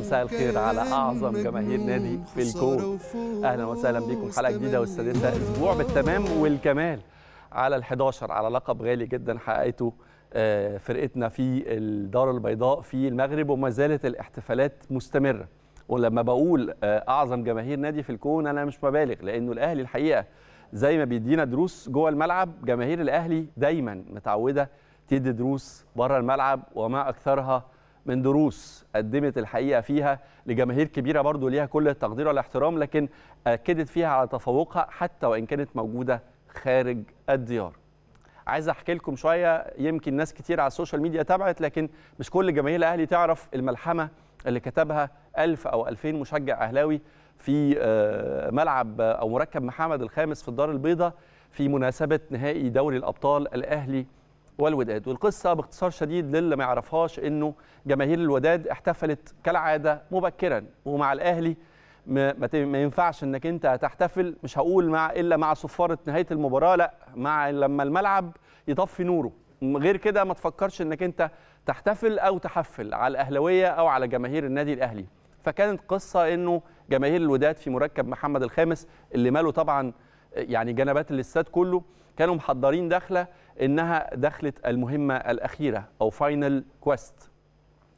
مساء الخير على اعظم جماهير نادي في الكون اهلا وسهلا بكم حلقه جديده والسادسه اسبوع بالتمام والكمال على ال11 على لقب غالي جدا حققته آه، فرقتنا في الدار البيضاء في المغرب وما زالت الاحتفالات مستمره ولما بقول آه، اعظم جماهير نادي في الكون انا مش مبالغ لانه الاهلي الحقيقه زي ما بيدينا دروس جوه الملعب جماهير الاهلي دايما متعوده تدي دروس بره الملعب وما اكثرها من دروس قدمت الحقيقه فيها لجماهير كبيره برضو ليها كل التقدير والاحترام لكن اكدت فيها على تفوقها حتى وان كانت موجوده خارج الديار. عايز احكي لكم شويه يمكن ناس كتير على السوشيال ميديا تابعت لكن مش كل جماهير الاهلي تعرف الملحمه اللي كتبها 1000 أو 2000 مشجع أهلاوي في آه، ملعب أو مركب محمد الخامس في الدار البيضاء في مناسبة نهائي دوري الأبطال الأهلي والوداد والقصة باختصار شديد للي ما يعرفهاش أنه جماهير الوداد احتفلت كالعادة مبكرا ومع الأهلي ما ينفعش انك انت تحتفل مش هقول مع الا مع صفاره نهايه المباراه لا مع لما الملعب يطفي نوره غير كده ما تفكرش انك انت تحتفل او تحفل على الاهلاويه او على جماهير النادي الاهلي فكانت قصه انه جماهير الوداد في مركب محمد الخامس اللي ماله طبعا يعني جنبات الاستاد كله كانوا محضرين دخله انها دخله المهمه الاخيره او فاينل كويست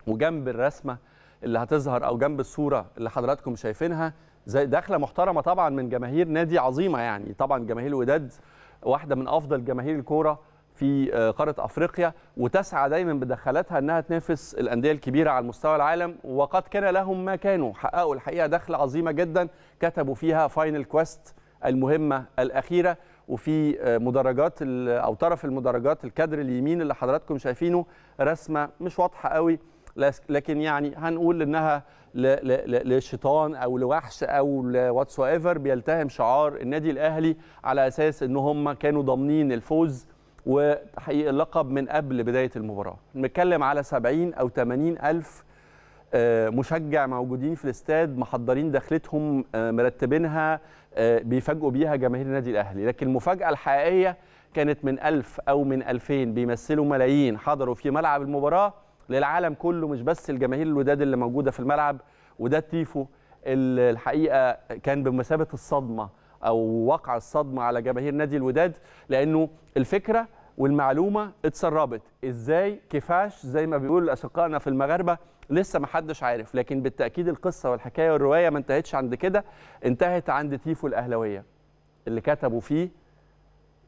وجنب الرسمه اللي هتظهر او جنب الصوره اللي حضراتكم شايفينها زي دخله محترمه طبعا من جماهير نادي عظيمه يعني طبعا جماهير الوداد واحده من افضل جماهير الكوره في آه، قاره افريقيا وتسعى دايما بدخلاتها انها تنافس الانديه الكبيره على مستوى العالم وقد كان لهم ما كانوا حققوا الحقيقه دخله عظيمه جدا كتبوا فيها فاينل كويست المهمه الاخيره وفي آه، مدرجات او طرف المدرجات الكادر اليمين اللي حضراتكم شايفينه رسمه مش واضحه قوي لكن يعني هنقول انها للشيطان او لوحش او لواتس ايفر بيلتهم شعار النادي الاهلي على اساس ان هم كانوا ضامنين الفوز وتحقيق اللقب من قبل بدايه المباراه. بنتكلم على 70 او 80 الف آه، مشجع موجودين في الاستاد محضرين دخلتهم آه، مرتبينها آه، بيفاجئوا بيها جماهير النادي الاهلي لكن المفاجاه الحقيقيه كانت من 1000 او من 2000 بيمثلوا ملايين حضروا في ملعب المباراه للعالم كله مش بس الجماهير الوداد اللي موجوده في الملعب وده التيفو الحقيقه كان بمثابه الصدمه او وقع الصدمه على جماهير نادي الوداد لانه الفكره والمعلومه اتسربت ازاي كفاش زي ما بيقول اشقائنا في المغاربه لسه ما حدش عارف لكن بالتاكيد القصه والحكايه والروايه ما انتهتش عند كده انتهت عند تيفو الاهلاويه اللي كتبوا فيه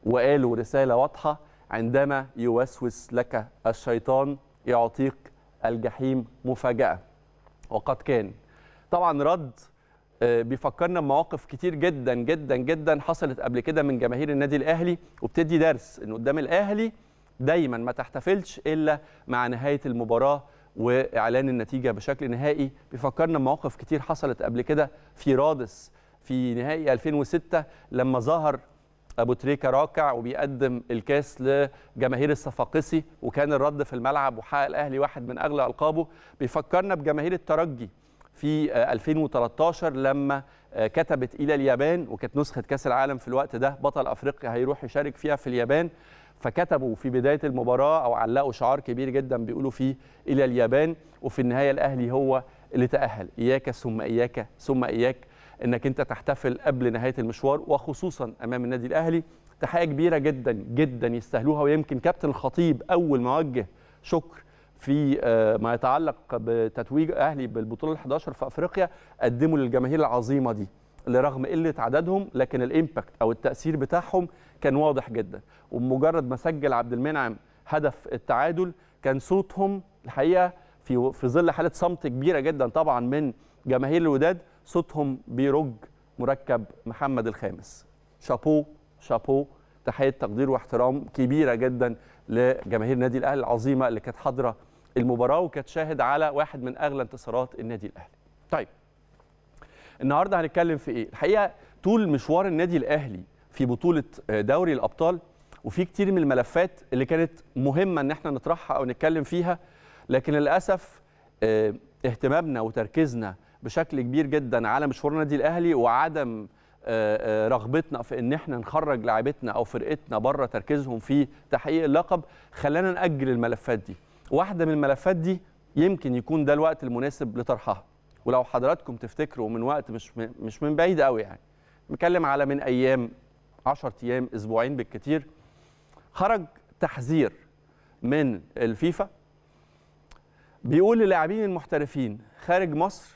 وقالوا رساله واضحه عندما يوسوس لك الشيطان يعطيك الجحيم مفاجاه وقد كان طبعا رد آه، بيفكرنا بمواقف كتير جدا جدا جدا حصلت قبل كده من جماهير النادي الاهلي وبتدي درس ان قدام الاهلي دايما ما تحتفلش الا مع نهايه المباراه واعلان النتيجه بشكل نهائي بيفكرنا بمواقف كتير حصلت قبل كده في رادس في نهائي 2006 لما ظهر ابو تريكه راكع وبيقدم الكاس لجماهير الصفاقسي وكان الرد في الملعب وحقق الاهلي واحد من اغلى القابه بيفكرنا بجماهير الترجي في 2013 لما كتبت الى اليابان وكانت نسخه كاس العالم في الوقت ده بطل افريقيا هيروح يشارك فيها في اليابان فكتبوا في بدايه المباراه او علقوا شعار كبير جدا بيقولوا فيه الى اليابان وفي النهايه الاهلي هو اللي تاهل اياك ثم اياك ثم اياك انك انت تحتفل قبل نهايه المشوار وخصوصا امام النادي الاهلي تحقيق كبيره جدا جدا يستاهلوها ويمكن كابتن الخطيب اول ما وجه شكر في آه، ما يتعلق بتتويج اهلي بالبطوله ال11 في افريقيا قدموا للجماهير العظيمه دي لرغم قله عددهم لكن الامباكت او التاثير بتاعهم كان واضح جدا ومجرد ما سجل عبد المنعم هدف التعادل كان صوتهم الحقيقه في في ظل حاله صمت كبيره جدا طبعا من جماهير الوداد صوتهم بيرج مركب محمد الخامس شابو شابو تحيه تقدير واحترام كبيره جدا لجماهير النادي الاهلي العظيمه اللي كانت حاضره المباراه وكانت شاهد على واحد من اغلى انتصارات النادي الاهلي طيب النهارده هنتكلم في ايه الحقيقه طول مشوار النادي الاهلي في بطوله آه، دوري الابطال وفي كتير من الملفات اللي كانت مهمه ان احنا نطرحها او نتكلم فيها لكن للاسف آه، اهتمامنا وتركيزنا بشكل كبير جدا على مشوار النادي الاهلي وعدم آه، رغبتنا في ان احنا نخرج لاعبتنا او فرقتنا بره تركيزهم في تحقيق اللقب خلانا ناجل الملفات دي واحده من الملفات دي يمكن يكون ده الوقت المناسب لطرحها ولو حضراتكم تفتكروا من وقت مش مش من بعيد قوي يعني بنتكلم على من ايام 10 ايام اسبوعين بالكثير خرج تحذير من الفيفا بيقول للاعبين المحترفين خارج مصر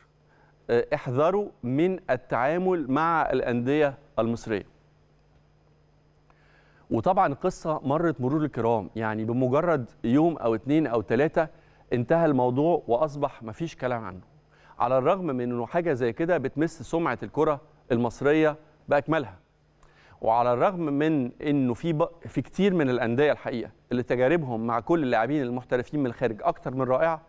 آه، احذروا من التعامل مع الانديه المصريه وطبعا القصه مرت مرور الكرام يعني بمجرد يوم او اتنين او تلاته انتهى الموضوع واصبح مفيش كلام عنه على الرغم من انه حاجه زي كده بتمس سمعه الكره المصريه باكملها وعلى الرغم من انه في ب... في كتير من الانديه الحقيقه اللي تجاربهم مع كل اللاعبين المحترفين من الخارج اكتر من رائعه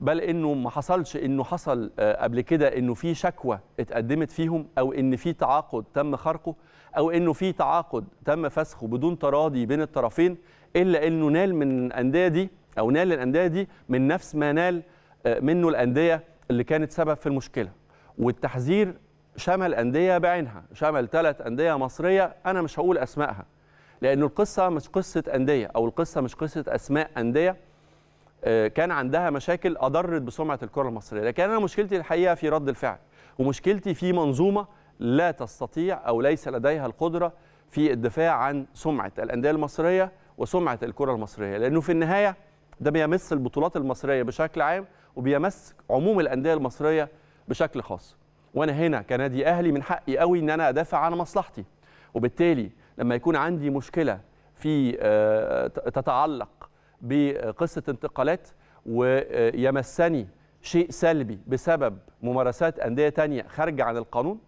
بل انه ما حصلش انه حصل آه، قبل كده انه في شكوى اتقدمت فيهم او ان في تعاقد تم خرقه او انه في تعاقد تم فسخه بدون تراضي بين الطرفين الا انه نال من الانديه دي او نال الانديه دي من نفس ما نال آه، منه الانديه اللي كانت سبب في المشكله والتحذير شمل انديه بعينها شمل ثلاث انديه مصريه انا مش هقول اسمائها لأن القصة مش قصة أندية أو القصة مش قصة أسماء أندية آه، كان عندها مشاكل أضرت بسمعة الكرة المصرية لكن أنا مشكلتي الحقيقة في رد الفعل ومشكلتي في منظومة لا تستطيع أو ليس لديها القدرة في الدفاع عن سمعة الأندية المصرية وسمعة الكرة المصرية لأنه في النهاية ده بيمس البطولات المصرية بشكل عام وبيمس عموم الانديه المصريه بشكل خاص وانا هنا كنادي اهلي من حقي قوي ان انا ادافع عن مصلحتي وبالتالي لما يكون عندي مشكله في آه، تتعلق بقصه انتقالات ويمسني شيء سلبي بسبب ممارسات انديه تانية خارجه عن القانون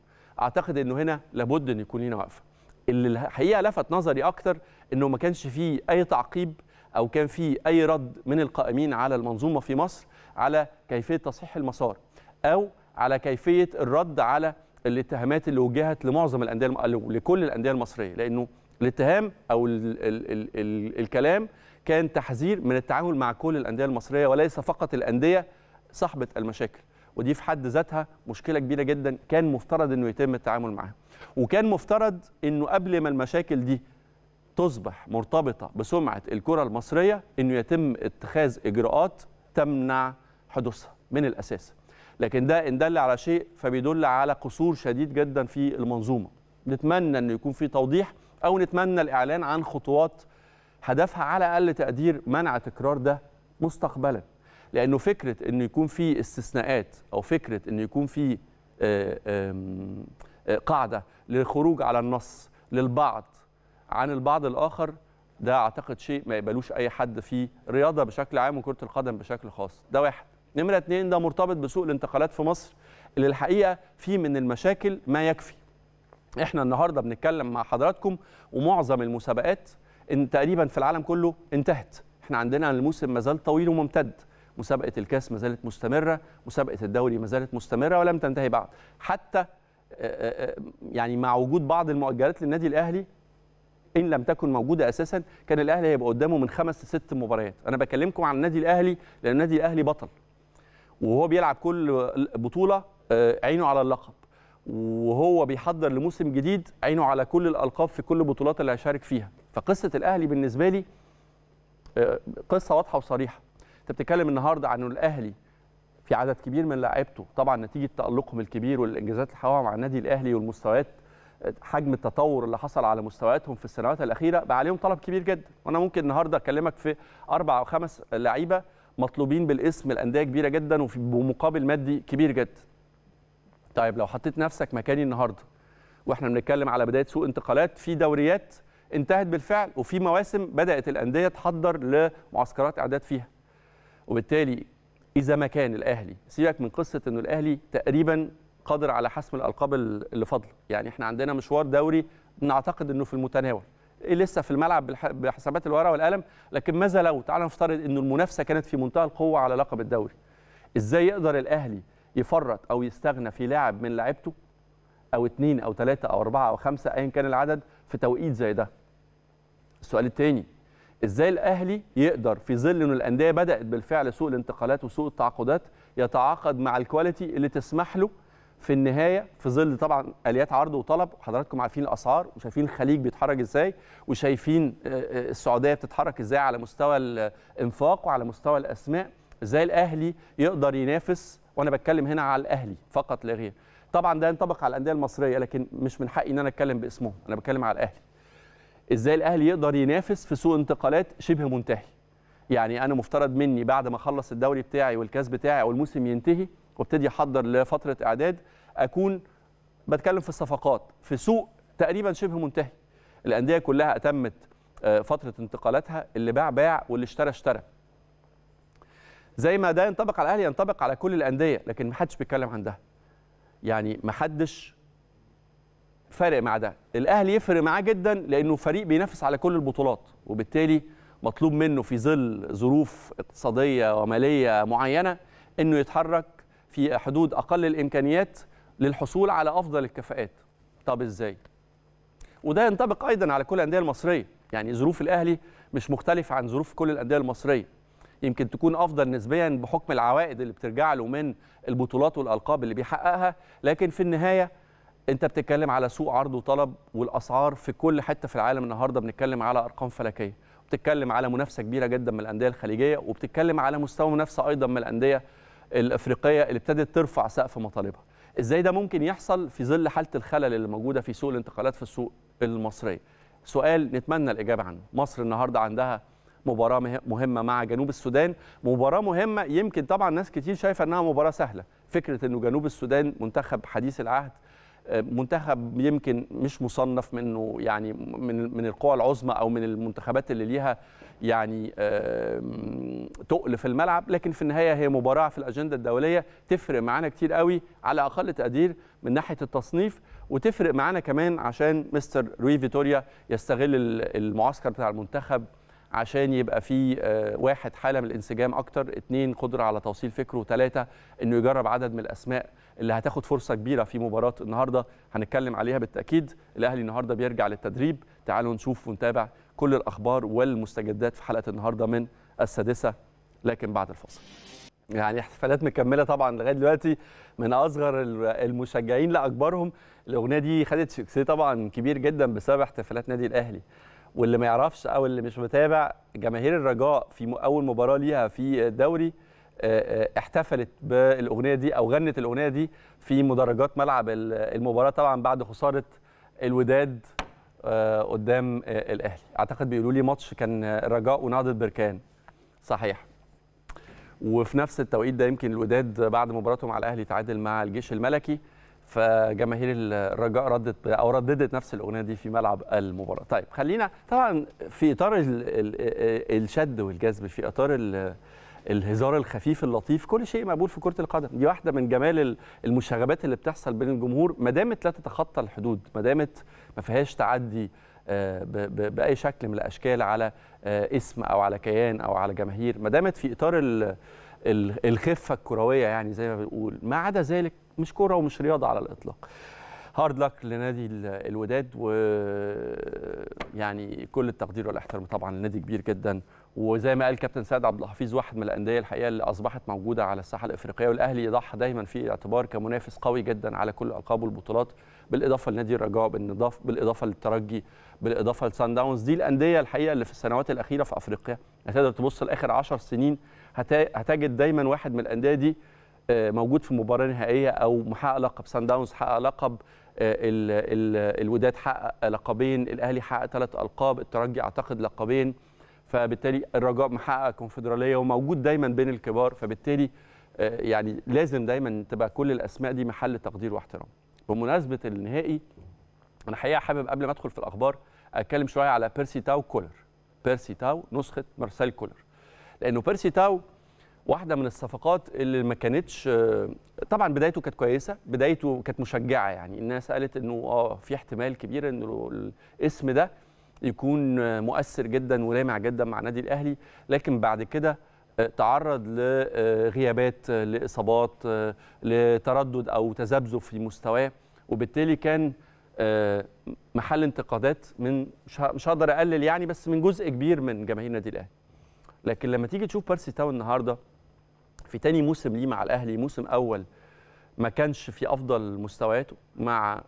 اعتقد انه هنا لابد ان يكون لنا وقفه اللي الحقيقه لفت نظري اكتر انه ما كانش فيه اي تعقيب او كان في اي رد من القائمين على المنظومه في مصر على كيفيه تصحيح المسار او على كيفيه الرد على الاتهامات اللي وجهت لمعظم الانديه لكل الانديه المصريه لانه الاتهام او ال ال ال ال الكلام كان تحذير من التعامل مع كل الانديه المصريه وليس فقط الانديه صاحبه المشاكل ودي في حد ذاتها مشكله كبيره جدا كان مفترض انه يتم التعامل معاها وكان مفترض انه قبل ما المشاكل دي تصبح مرتبطة بسمعة الكرة المصرية أنه يتم اتخاذ إجراءات تمنع حدوثها من الأساس لكن ده إن دل على شيء فبيدل على قصور شديد جدا في المنظومة نتمنى أنه يكون في توضيح أو نتمنى الإعلان عن خطوات هدفها على أقل تقدير منع تكرار ده مستقبلا لأنه فكرة أنه يكون في استثناءات أو فكرة أنه يكون في آه، آه، قاعدة للخروج على النص للبعض عن البعض الاخر ده اعتقد شيء ما يقبلوش اي حد في رياضه بشكل عام وكره القدم بشكل خاص ده واحد نمره اتنين ده مرتبط بسوق الانتقالات في مصر اللي الحقيقه فيه من المشاكل ما يكفي احنا النهارده بنتكلم مع حضراتكم ومعظم المسابقات ان تقريبا في العالم كله انتهت احنا عندنا الموسم ما زال طويل وممتد مسابقه الكاس ما زالت مستمره مسابقه الدوري ما زالت مستمره ولم تنتهي بعد حتى آه، آه، آه، يعني مع وجود بعض المؤجلات للنادي الاهلي ان لم تكن موجوده اساسا كان الاهلي هيبقى قدامه من خمس لست مباريات انا بكلمكم عن النادي الاهلي لان النادي الاهلي بطل وهو بيلعب كل بطوله آه، عينه على اللقب وهو بيحضر لموسم جديد عينه على كل الالقاب في كل البطولات اللي هيشارك فيها فقصه الاهلي بالنسبه لي آه، قصه واضحه وصريحه انت بتتكلم النهارده عن الاهلي في عدد كبير من لاعيبته طبعا نتيجه تالقهم الكبير والانجازات اللي حققوها مع النادي الاهلي والمستويات حجم التطور اللي حصل على مستوياتهم في السنوات الاخيره بقى عليهم طلب كبير جدا وانا ممكن النهارده اكلمك في اربع او خمس لعيبه مطلوبين بالاسم الانديه كبيره جدا وبمقابل مادي كبير جدا طيب لو حطيت نفسك مكاني النهارده واحنا بنتكلم على بدايه سوق انتقالات في دوريات انتهت بالفعل وفي مواسم بدات الانديه تحضر لمعسكرات اعداد فيها وبالتالي اذا ما كان الاهلي سيبك من قصه انه الاهلي تقريبا قادر على حسم الالقاب اللي فاضله يعني احنا عندنا مشوار دوري نعتقد انه في المتناول إيه لسه في الملعب بحسابات الورقه والقلم لكن ماذا لو تعال نفترض انه المنافسه كانت في منتهى القوه على لقب الدوري ازاي يقدر الاهلي يفرط او يستغنى في لاعب من لعبته او اثنين او ثلاثه او اربعه او خمسه ايا كان العدد في توقيت زي ده السؤال الثاني ازاي الاهلي يقدر في ظل ان الانديه بدات بالفعل سوء الانتقالات وسوء التعاقدات يتعاقد مع الكواليتي اللي تسمح له في النهايه في ظل طبعا اليات عرض وطلب حضراتكم عارفين الاسعار وشايفين الخليج بيتحرك ازاي وشايفين آه، آه، السعوديه بتتحرك ازاي على مستوى الانفاق وعلى مستوى الاسماء ازاي الاهلي يقدر ينافس وانا بتكلم هنا على الاهلي فقط لا غير طبعا ده ينطبق على الانديه المصريه لكن مش من حقي ان انا اتكلم باسمهم انا بتكلم على الاهلي ازاي الاهلي يقدر ينافس في سوق انتقالات شبه منتهي يعني انا مفترض مني بعد ما اخلص الدوري بتاعي والكاس بتاعي او الموسم ينتهي وابتدي احضر لفتره اعداد اكون بتكلم في الصفقات في سوق تقريبا شبه منتهي الانديه كلها اتمت آه، فتره انتقالاتها اللي باع باع واللي اشترى اشترى زي ما ده ينطبق على الاهلي ينطبق على كل الانديه لكن ما حدش بيتكلم عن ده يعني ما حدش فارق مع ده الاهلي يفرق معاه جدا لانه فريق بينافس على كل البطولات وبالتالي مطلوب منه في ظل ظروف اقتصاديه وماليه معينه انه يتحرك في حدود اقل الامكانيات للحصول على افضل الكفاءات طب ازاي وده ينطبق ايضا على كل الانديه المصريه يعني ظروف الاهلي مش مختلفه عن ظروف كل الانديه المصريه يمكن تكون افضل نسبيا بحكم العوائد اللي بترجع له من البطولات والالقاب اللي بيحققها لكن في النهايه انت بتتكلم على سوق عرض وطلب والاسعار في كل حته في العالم النهارده بنتكلم على ارقام فلكيه وبتتكلم على منافسه كبيره جدا من الانديه الخليجيه وبتتكلم على مستوى منافسه ايضا من الانديه الافريقيه اللي ابتدت ترفع سقف مطالبها ازاي ده ممكن يحصل في ظل حاله الخلل اللي موجوده في سوق الانتقالات في السوق المصريه سؤال نتمنى الاجابه عنه مصر النهارده عندها مباراه مهمه مع جنوب السودان مباراه مهمه يمكن طبعا ناس كتير شايفه انها مباراه سهله فكره انه جنوب السودان منتخب حديث العهد منتخب يمكن مش مصنف منه يعني من من القوى العظمى او من المنتخبات اللي ليها يعني تقل في الملعب لكن في النهايه هي مباراه في الاجنده الدوليه تفرق معانا كتير قوي على اقل تقدير من ناحيه التصنيف وتفرق معانا كمان عشان مستر روي فيتوريا يستغل المعسكر بتاع المنتخب عشان يبقى في آه، واحد حاله من الانسجام اكتر اثنين قدره على توصيل فكره ثلاثه انه يجرب عدد من الاسماء اللي هتاخد فرصه كبيره في مباراه النهارده هنتكلم عليها بالتاكيد الاهلي النهارده بيرجع للتدريب تعالوا نشوف ونتابع كل الاخبار والمستجدات في حلقه النهارده من السادسه لكن بعد الفاصل يعني احتفالات مكمله طبعا لغايه دلوقتي من اصغر المشجعين لاكبرهم الاغنيه دي خدت شكسي طبعا كبير جدا بسبب احتفالات نادي الاهلي واللي ما يعرفش او اللي مش متابع جماهير الرجاء في اول مباراه ليها في الدوري آه، آه، احتفلت بالاغنيه دي او غنت الاغنيه دي في مدرجات ملعب المباراه طبعا بعد خساره الوداد آه، قدام الاهلي اعتقد بيقولوا لي ماتش كان الرجاء ونهضه بركان صحيح وفي نفس التوقيت ده يمكن الوداد بعد مباراتهم على الاهلي تعادل مع الجيش الملكي فجماهير الرجاء ردت او رددت نفس الاغنيه دي في ملعب المباراه طيب خلينا طبعا في اطار الشد والجذب في اطار الهزار الخفيف اللطيف كل شيء مقبول في كره القدم دي واحده من جمال المشاغبات اللي بتحصل بين الجمهور ما دامت لا تتخطى الحدود ما دامت ما فيهاش تعدي آه، باي شكل من الاشكال على آه، اسم او على كيان او على جماهير ما دامت في اطار الخفه الكرويه يعني زي ما بنقول ما عدا ذلك مش كوره ومش رياضه على الاطلاق هارد لك لنادي الوداد ويعني كل التقدير والاحترام طبعا لنادي كبير جدا وزي ما قال كابتن سعد عبد الحفيظ واحد من الانديه الحقيقه اللي اصبحت موجوده على الساحه الافريقيه والاهلي يضعها دايما في الاعتبار كمنافس قوي جدا على كل الالقاب والبطولات بالاضافه لنادي الرجاء بالاضافه للترجي بالاضافه لسان داونز دي الانديه الحقيقه اللي في السنوات الاخيره في افريقيا هتقدر تبص لاخر 10 سنين هتجد دايما واحد من الانديه دي آه، موجود في مباراه نهائيه او محقق لقب سان داونز حقق لقب آه، الوداد حقق لقبين الاهلي حقق ثلاث القاب الترجي اعتقد لقبين فبالتالي الرجاء محقق كونفدراليه وموجود دايما بين الكبار فبالتالي آه، يعني لازم دايما تبقى كل الاسماء دي محل تقدير واحترام بمناسبه النهائي انا حقيقه حابب قبل ما ادخل في الاخبار اتكلم شويه على بيرسي تاو كولر بيرسي تاو نسخه مارسيل كولر لانه بيرسي تاو واحده من الصفقات اللي ما كانتش آه، طبعا بدايته كانت كويسه بدايته كانت مشجعه يعني الناس قالت انه اه في احتمال كبير انه الاسم ده يكون مؤثر جدا ولامع جدا مع النادي الاهلي لكن بعد كده آه، تعرض لغيابات آه، لاصابات آه، لتردد او تذبذب في مستواه وبالتالي كان محل انتقادات من مش هقدر اقلل يعني بس من جزء كبير من جماهير النادي الاهلي لكن لما تيجي تشوف بارسي تاو النهارده في تاني موسم ليه مع الاهلي موسم اول ما كانش في افضل مستوياته مع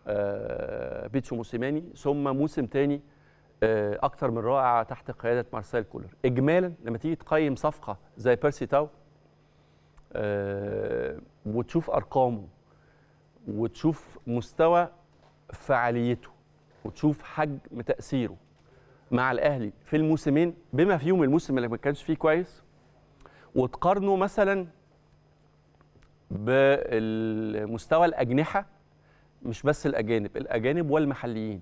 بيتسو موسيماني ثم موسم تاني آه، اكثر من رائع تحت قياده مارسيل كولر اجمالا لما تيجي تقيم صفقه زي بيرسي تاو آه، وتشوف ارقامه وتشوف مستوى فعاليته وتشوف حجم تاثيره مع الاهلي في الموسمين بما فيهم الموسم اللي ما كانش فيه كويس وتقارنه مثلا بالمستوى الاجنحه مش بس الاجانب الاجانب والمحليين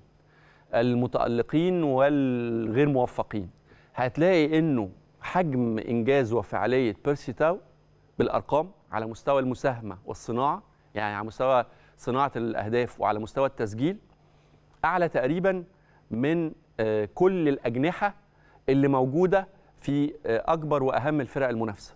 المتألقين والغير موفقين هتلاقي انه حجم انجاز وفعاليه بيرسي تاو بالارقام على مستوى المساهمه والصناعه يعني على مستوى صناعه الاهداف وعلى مستوى التسجيل اعلى تقريبا من آه، كل الاجنحه اللي موجوده في آه، اكبر واهم الفرق المنافسه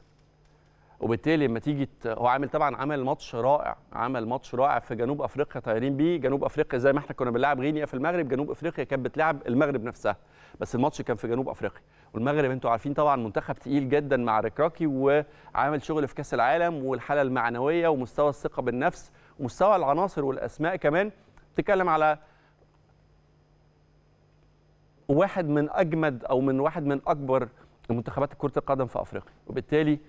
وبالتالي لما تيجي هو عامل طبعا عمل ماتش رائع عمل ماتش رائع في جنوب افريقيا طايرين بيه جنوب افريقيا زي ما احنا كنا بنلعب غينيا في المغرب جنوب افريقيا كانت بتلعب المغرب نفسها بس الماتش كان في جنوب افريقيا والمغرب انتوا عارفين طبعا منتخب تقيل جدا مع ركراكي وعامل شغل في كاس العالم والحاله المعنويه ومستوى الثقه بالنفس ومستوى العناصر والاسماء كمان تكلم على واحد من اجمد او من واحد من اكبر منتخبات كره القدم في افريقيا وبالتالي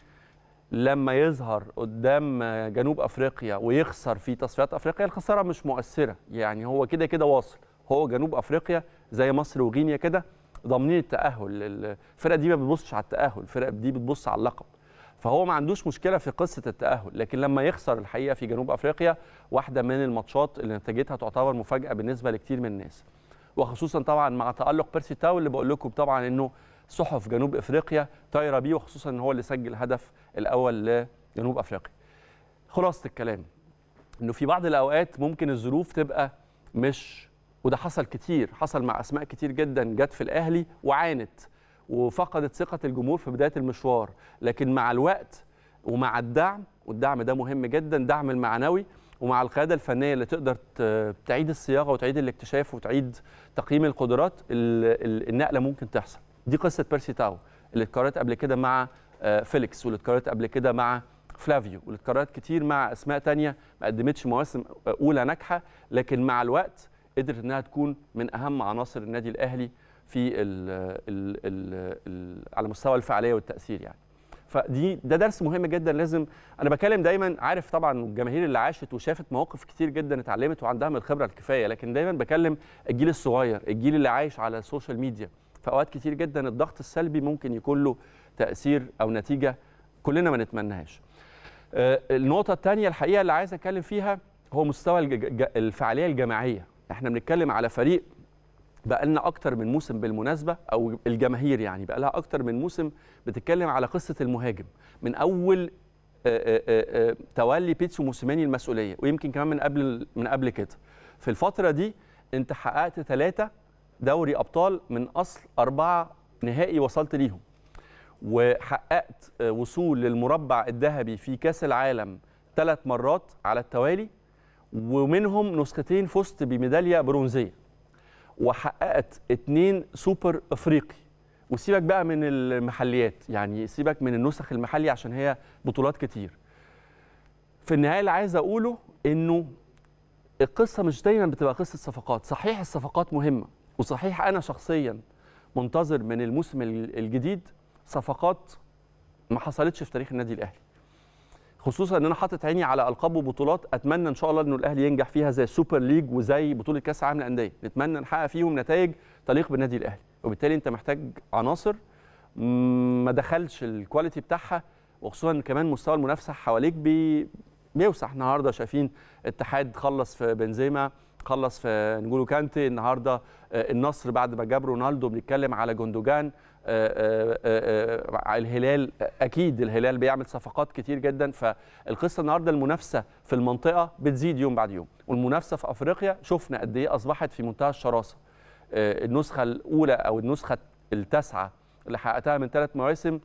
لما يظهر قدام جنوب افريقيا ويخسر في تصفيات افريقيا الخساره مش مؤثره يعني هو كده كده واصل هو جنوب افريقيا زي مصر وغينيا كده ضامنين التاهل الفرقه دي ما بتبصش على التاهل الفرقه دي بتبص على اللقب فهو ما عندوش مشكله في قصه التاهل لكن لما يخسر الحقيقه في جنوب افريقيا واحده من الماتشات اللي نتيجتها تعتبر مفاجاه بالنسبه لكتير من الناس وخصوصا طبعا مع تالق بيرسي تاو اللي بقول لكم طبعا انه صحف جنوب افريقيا طايره بيه وخصوصا ان هو اللي سجل هدف الاول لجنوب افريقيا خلاصه الكلام انه في بعض الاوقات ممكن الظروف تبقى مش وده حصل كتير حصل مع اسماء كتير جدا جت في الاهلي وعانت وفقدت ثقه الجمهور في بدايه المشوار لكن مع الوقت ومع الدعم والدعم ده مهم جدا دعم المعنوي ومع القياده الفنيه اللي تقدر تعيد الصياغه وتعيد الاكتشاف وتعيد تقييم القدرات النقله ممكن تحصل دي قصه بيرسي تاو اللي اتكررت قبل كده مع آه، فيليكس واللي اتكررت قبل كده مع فلافيو واللي اتكررت كتير مع اسماء تانية ما قدمتش مواسم اولى ناجحه لكن مع الوقت قدرت انها تكون من اهم عناصر النادي الاهلي في الـ الـ الـ الـ على مستوى الفعاليه والتاثير يعني فدي ده درس مهم جدا لازم انا بكلم دايما عارف طبعا الجماهير اللي عاشت وشافت مواقف كتير جدا اتعلمت وعندها من الخبره الكفايه لكن دايما بكلم الجيل الصغير الجيل اللي عايش على السوشيال ميديا في اوقات كتير جدا الضغط السلبي ممكن يكون له تاثير او نتيجه كلنا ما نتمناهاش آه، النقطه الثانيه الحقيقه اللي عايز اتكلم فيها هو مستوى الفعاليه الجماعيه احنا بنتكلم على فريق بقى لنا اكتر من موسم بالمناسبه او الجماهير يعني بقى لها اكتر من موسم بتتكلم على قصه المهاجم من اول آه، آه، تولي بيتسو موسيماني المسؤوليه ويمكن كمان من قبل من قبل كده في الفتره دي انت حققت ثلاثه دوري ابطال من اصل اربعه نهائي وصلت ليهم وحققت آه، وصول للمربع الذهبي في كاس العالم ثلاث مرات على التوالي ومنهم نسختين فزت بميداليه برونزيه وحققت اثنين سوبر افريقي وسيبك بقى من المحليات يعني سيبك من النسخ المحلي عشان هي بطولات كتير في النهايه اللي عايز اقوله انه القصه مش دايما بتبقى قصه صفقات صحيح الصفقات مهمه وصحيح انا شخصيا منتظر من الموسم الجديد صفقات ما حصلتش في تاريخ النادي الاهلي خصوصا ان انا حاطط عيني على القاب وبطولات اتمنى ان شاء الله انه الاهلي ينجح فيها زي السوبر ليج وزي بطوله كاس العالم للانديه نتمنى نحقق فيهم نتائج تليق بالنادي الاهلي وبالتالي انت محتاج عناصر ما دخلش الكواليتي بتاعها وخصوصا كمان مستوى المنافسه حواليك بي بيوسع النهارده شايفين اتحاد خلص في بنزيما خلص في نجولو كانتي النهارده آه، النصر بعد ما جاب رونالدو بنتكلم على جوندوجان آه، آه، آه، الهلال اكيد الهلال بيعمل صفقات كتير جدا فالقصه النهارده المنافسه في المنطقه بتزيد يوم بعد يوم والمنافسه في افريقيا شفنا قد ايه اصبحت في منتهى الشراسه النسخه الاولى او النسخه التاسعه اللي حققتها من ثلاث مواسم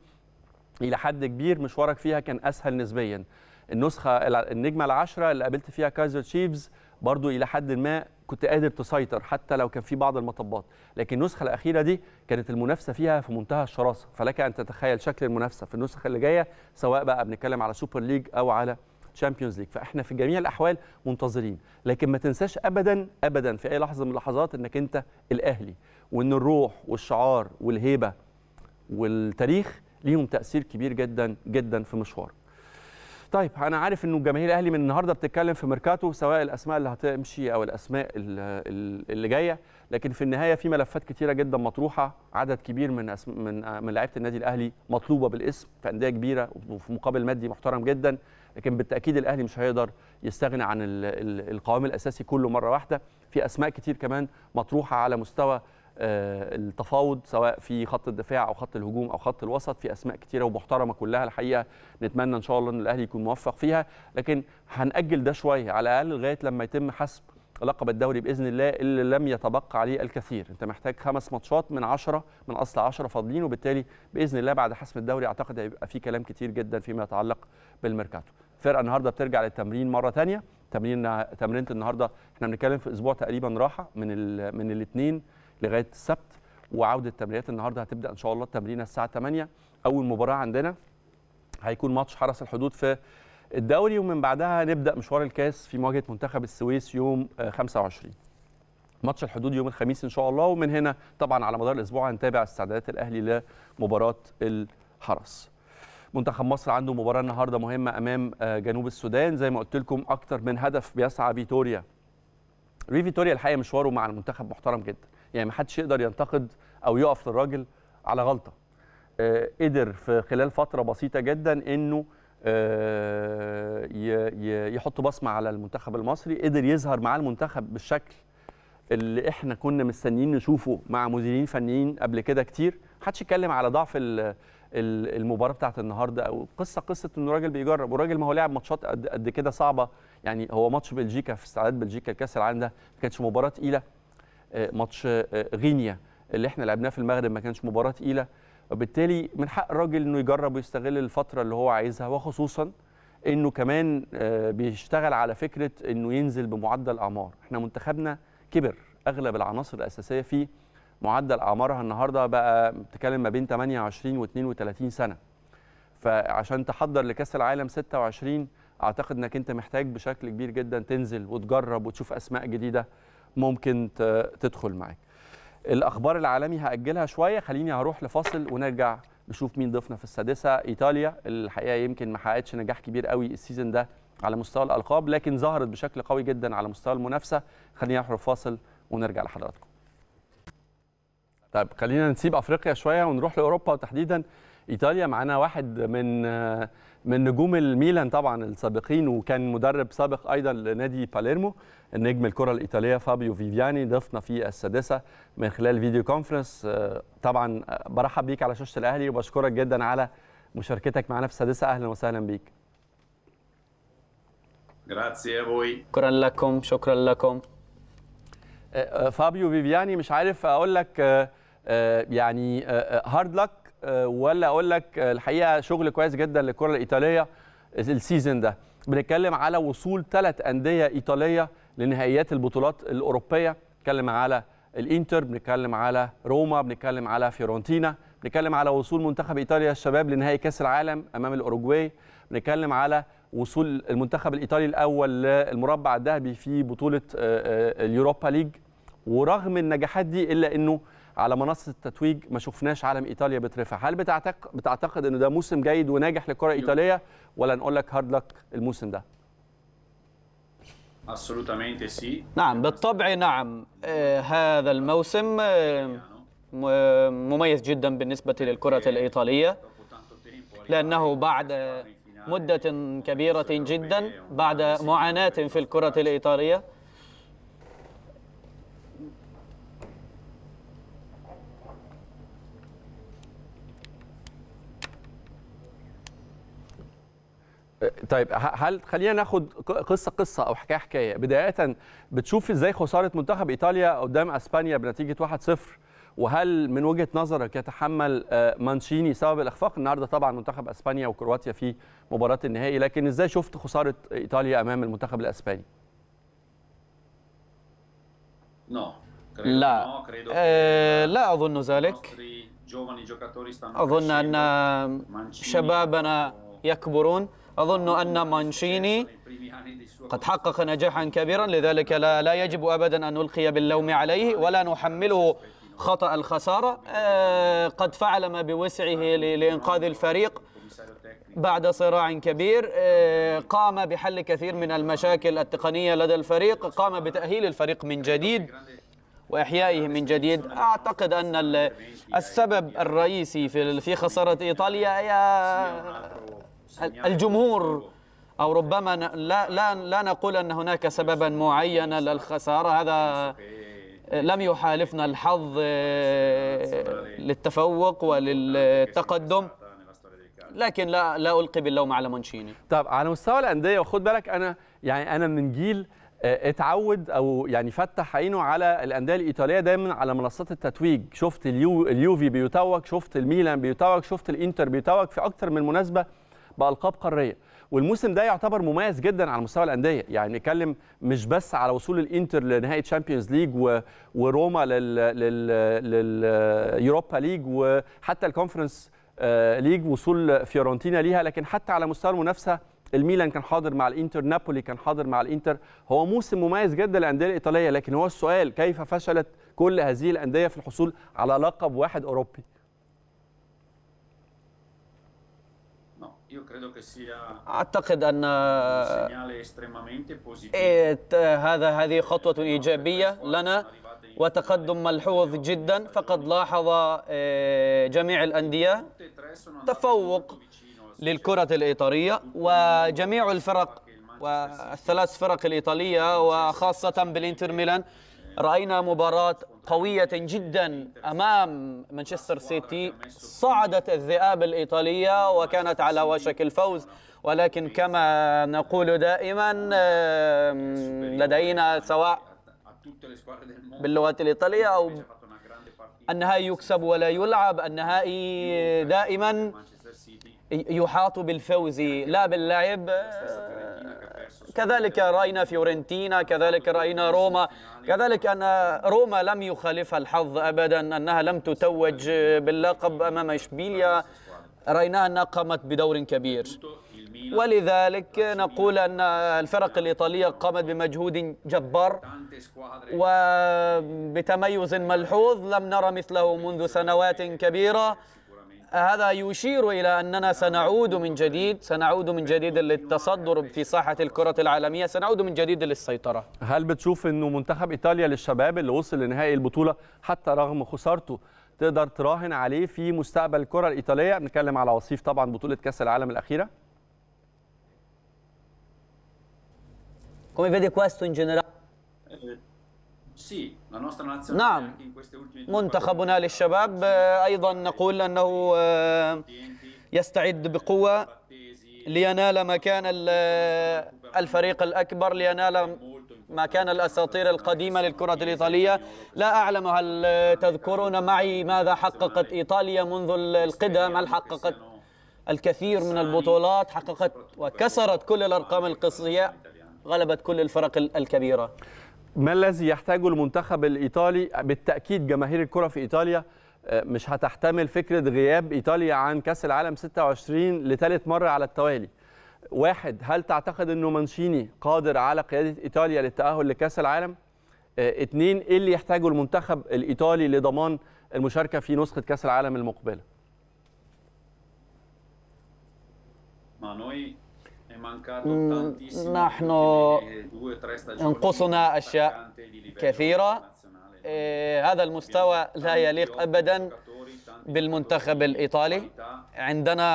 الى حد كبير مشوارك فيها كان اسهل نسبيا النسخه النجمه العشره اللي قابلت فيها كايزر تشيفز برضو الى حد ما كنت قادر تسيطر حتى لو كان في بعض المطبات لكن النسخه الاخيره دي كانت المنافسه فيها في منتهى الشراسه فلك ان تتخيل شكل المنافسه في النسخه اللي جايه سواء بقى بنتكلم على سوبر ليج او على تشامبيونز ليج فاحنا في جميع الاحوال منتظرين لكن ما تنساش ابدا ابدا في اي لحظه من اللحظات انك انت الاهلي وان الروح والشعار والهيبه والتاريخ ليهم تاثير كبير جدا جدا في مشوارك طيب انا عارف انه جماهير الاهلي من النهارده بتتكلم في ميركاتو سواء الاسماء اللي هتمشي او الاسماء اللي جايه لكن في النهايه في ملفات كتيره جدا مطروحه عدد كبير من أسم من من لعيبه النادي الاهلي مطلوبه بالاسم في انديه كبيره وفي مقابل مادي محترم جدا لكن بالتاكيد الاهلي مش هيقدر يستغنى عن القوام الاساسي كله مره واحده في اسماء كتير كمان مطروحه على مستوى آه، التفاوض سواء في خط الدفاع او خط الهجوم او خط الوسط في اسماء كتيره ومحترمه كلها الحقيقه نتمنى ان شاء الله ان الاهلي يكون موفق فيها لكن هنأجل ده شويه على الاقل لغايه لما يتم حسم لقب الدوري باذن الله اللي لم يتبقى عليه الكثير انت محتاج خمس ماتشات من 10 من اصل 10 فاضلين وبالتالي باذن الله بعد حسم الدوري اعتقد هيبقى في كلام كتير جدا فيما يتعلق بالميركاتو الفرقه النهارده بترجع للتمرين مره ثانيه تمرين تمرينه النهارده احنا بنتكلم في اسبوع تقريبا راحه من ال... من الاثنين لغايه السبت وعوده التمرينات النهارده هتبدا ان شاء الله التمرين الساعه 8 اول مباراه عندنا هيكون ماتش حرس الحدود في الدوري ومن بعدها نبدا مشوار الكاس في مواجهه منتخب السويس يوم 25 آه، ماتش الحدود يوم الخميس ان شاء الله ومن هنا طبعا على مدار الاسبوع هنتابع استعدادات الاهلي لمباراه الحرس منتخب مصر عنده مباراه النهارده مهمه امام آه، جنوب السودان زي ما قلت لكم اكتر من هدف بيسعى فيتوريا ريفيتوريا فيتوريا الحقيقه مشواره مع المنتخب محترم جدا يعني ما حدش يقدر ينتقد او يقف للراجل على غلطه آه، قدر في خلال فتره بسيطه جدا انه آه، يحط بصمه على المنتخب المصري قدر يظهر مع المنتخب بالشكل اللي احنا كنا مستنيين نشوفه مع مديرين فنيين قبل كده كتير حدش يتكلم على ضعف المباراه بتاعه النهارده او قصه قصه ان الراجل بيجرب والراجل ما هو لعب ماتشات قد كده صعبه يعني هو ماتش بلجيكا في استعداد بلجيكا لكاس العالم ده ما كانتش مباراه تقيله آه، ماتش آه، غينيا اللي احنا لعبناه في المغرب ما كانش مباراه تقيله وبالتالي من حق الراجل انه يجرب ويستغل الفتره اللي هو عايزها وخصوصا انه كمان آه، بيشتغل على فكره انه ينزل بمعدل اعمار احنا منتخبنا كبر اغلب العناصر الاساسيه فيه معدل اعمارها النهارده بقى بتتكلم ما بين 28 و 32 سنه فعشان تحضر لكاس العالم 26 اعتقد انك انت محتاج بشكل كبير جدا تنزل وتجرب وتشوف اسماء جديده ممكن تدخل معاك الاخبار العالمي هاجلها شويه خليني هروح لفاصل ونرجع نشوف مين ضيفنا في السادسه ايطاليا الحقيقه يمكن ما حققتش نجاح كبير قوي السيزون ده على مستوى الالقاب لكن ظهرت بشكل قوي جدا على مستوى المنافسه خليني اروح فاصل ونرجع لحضراتكم طيب خلينا نسيب افريقيا شويه ونروح لاوروبا وتحديدا ايطاليا معانا واحد من من نجوم الميلان طبعا السابقين وكان مدرب سابق ايضا لنادي باليرمو النجم الكره الايطاليه فابيو فيفياني ضيفنا في السادسه من خلال فيديو كونفرنس آه، طبعا آه، برحب بيك على شاشه الاهلي وبشكرك جدا على مشاركتك معنا في السادسه اهلا وسهلا بيك شكرا لكم شكرا لكم آه، فابيو فيفياني مش عارف اقول لك يعني هارد لك آه، ولا اقول لك آه، الحقيقه شغل كويس جدا للكره الايطاليه السيزون ده بنتكلم على وصول ثلاث انديه ايطاليه لنهائيات البطولات الاوروبيه بنتكلم على الانتر بنتكلم على روما بنتكلم على فيورنتينا بنتكلم على وصول منتخب ايطاليا الشباب لنهائي كاس العالم امام الاوروجواي بنتكلم على وصول المنتخب الايطالي الاول للمربع الذهبي في بطوله آه، اليوروبا ليج ورغم النجاحات دي الا انه على منصه التتويج ما شفناش عالم ايطاليا بترفع هل بتعتقد بتعتقد ان ده موسم جيد وناجح للكره الايطاليه أيوه. ولا نقول لك هارد لك الموسم ده نعم بالطبع نعم آه هذا الموسم آه، مميز جدا بالنسبة للكرة إيه. الإيطالية لأنه بعد مدة كبيرة جدا بعد معاناة في الكرة الإيطالية طيب هل خلينا ناخد قصه قصه او حكايه حكايه بدايه بتشوف ازاي خساره منتخب ايطاليا قدام اسبانيا بنتيجه 1-0 وهل من وجهه نظرك يتحمل آه، مانشيني سبب الاخفاق النهارده طبعا منتخب اسبانيا وكرواتيا في مباراه النهائي لكن ازاي شفت خساره ايطاليا امام المنتخب الاسباني لا آه، لا اظن ذلك اظن ان شبابنا يكبرون أظن أن مانشيني قد حقق نجاحا كبيرا لذلك لا, لا يجب أبدا أن نلقي باللوم عليه ولا نحمله خطأ الخسارة آه، قد فعل ما بوسعه لإنقاذ الفريق بعد صراع كبير آه، قام بحل كثير من المشاكل التقنية لدى الفريق قام بتأهيل الفريق من جديد وإحيائه من جديد أعتقد أن السبب الرئيسي في خسارة إيطاليا هي الجمهور أو ربما لا لا لا نقول أن هناك سببا معينا للخسارة هذا لم يحالفنا الحظ آه، للتفوق وللتقدم لكن لا لا ألقي باللوم على مونشيني طب على مستوى الأندية وخد بالك أنا يعني أنا من جيل آه، اتعود او يعني فتح عينه على الانديه الايطاليه دايما على منصات التتويج شفت اليو اليوفي بيتوج شفت الميلان بيتوج شفت الانتر بيتوج في اكتر من مناسبه بألقاب قارية والموسم ده يعتبر مميز جدا على مستوى الانديه يعني نتكلم مش بس على وصول الانتر لنهائي تشامبيونز ليج وروما لليوروبا ليج وحتى الكونفرنس ليج آه، وصول فيورنتينا ليها لكن حتى على مستوى المنافسه الميلان كان حاضر مع الانتر نابولي كان حاضر مع الانتر هو موسم مميز جدا للانديه الايطاليه لكن هو السؤال كيف فشلت كل هذه الانديه في الحصول على لقب واحد اوروبي io credo che sia اعتقد ان إيه، هذا هذه خطوه ايجابيه لنا وتقدم ملحوظ جدا فقد لاحظ إيه، جميع الانديه e تفوق للكره الايطاليه وجميع الفرق والثلاث فرق الايطاليه وخاصه بالانتر ميلان راينا مباراه قوية جدا أمام مانشستر سيتي صعدت الذئاب الإيطالية وكانت على وشك الفوز ولكن كما نقول دائما لدينا سواء باللغة الإيطالية أو النهائي يكسب ولا يلعب النهائي دائما يحاط بالفوز لا باللعب كذلك رأينا فيورنتينا كذلك رأينا روما كذلك أن روما لم يخالفها الحظ أبدا أنها لم تتوج باللقب أمام إشبيليا رأينا أنها قامت بدور كبير ولذلك نقول أن الفرق الإيطالية قامت بمجهود جبار وبتميز ملحوظ لم نرى مثله منذ سنوات كبيرة هذا يشير إلى أننا سنعود من جديد سنعود من جديد للتصدر في ساحة الكرة العالمية سنعود من جديد للسيطرة هل بتشوف أنه منتخب إيطاليا للشباب اللي وصل لنهائي البطولة حتى رغم خسارته تقدر تراهن عليه في مستقبل الكرة الإيطالية بنتكلم على وصيف طبعا بطولة كأس العالم الأخيرة Come vede questo in generale نعم منتخبنا للشباب أيضا نقول أنه يستعد بقوة لينال مكان الفريق الأكبر لينال مكان الأساطير القديمة للكرة الإيطالية لا أعلم هل تذكرون معي ماذا حققت إيطاليا منذ القدم هل حققت الكثير من البطولات حققت وكسرت كل الأرقام القصية غلبت كل الفرق الكبيرة ما الذي يحتاجه المنتخب الايطالي بالتاكيد جماهير الكره في ايطاليا آه، مش هتحتمل فكره غياب ايطاليا عن كاس العالم 26 لثالث مره على التوالي واحد هل تعتقد انه مانشيني قادر على قياده ايطاليا للتاهل لكاس العالم اثنين آه، ايه اللي يحتاجه المنتخب الايطالي لضمان المشاركه في نسخه كاس العالم المقبله مع نحن انقصنا أشياء كثيرة هذا المستوى لا يليق أبدا بالمنتخب الإيطالي عندنا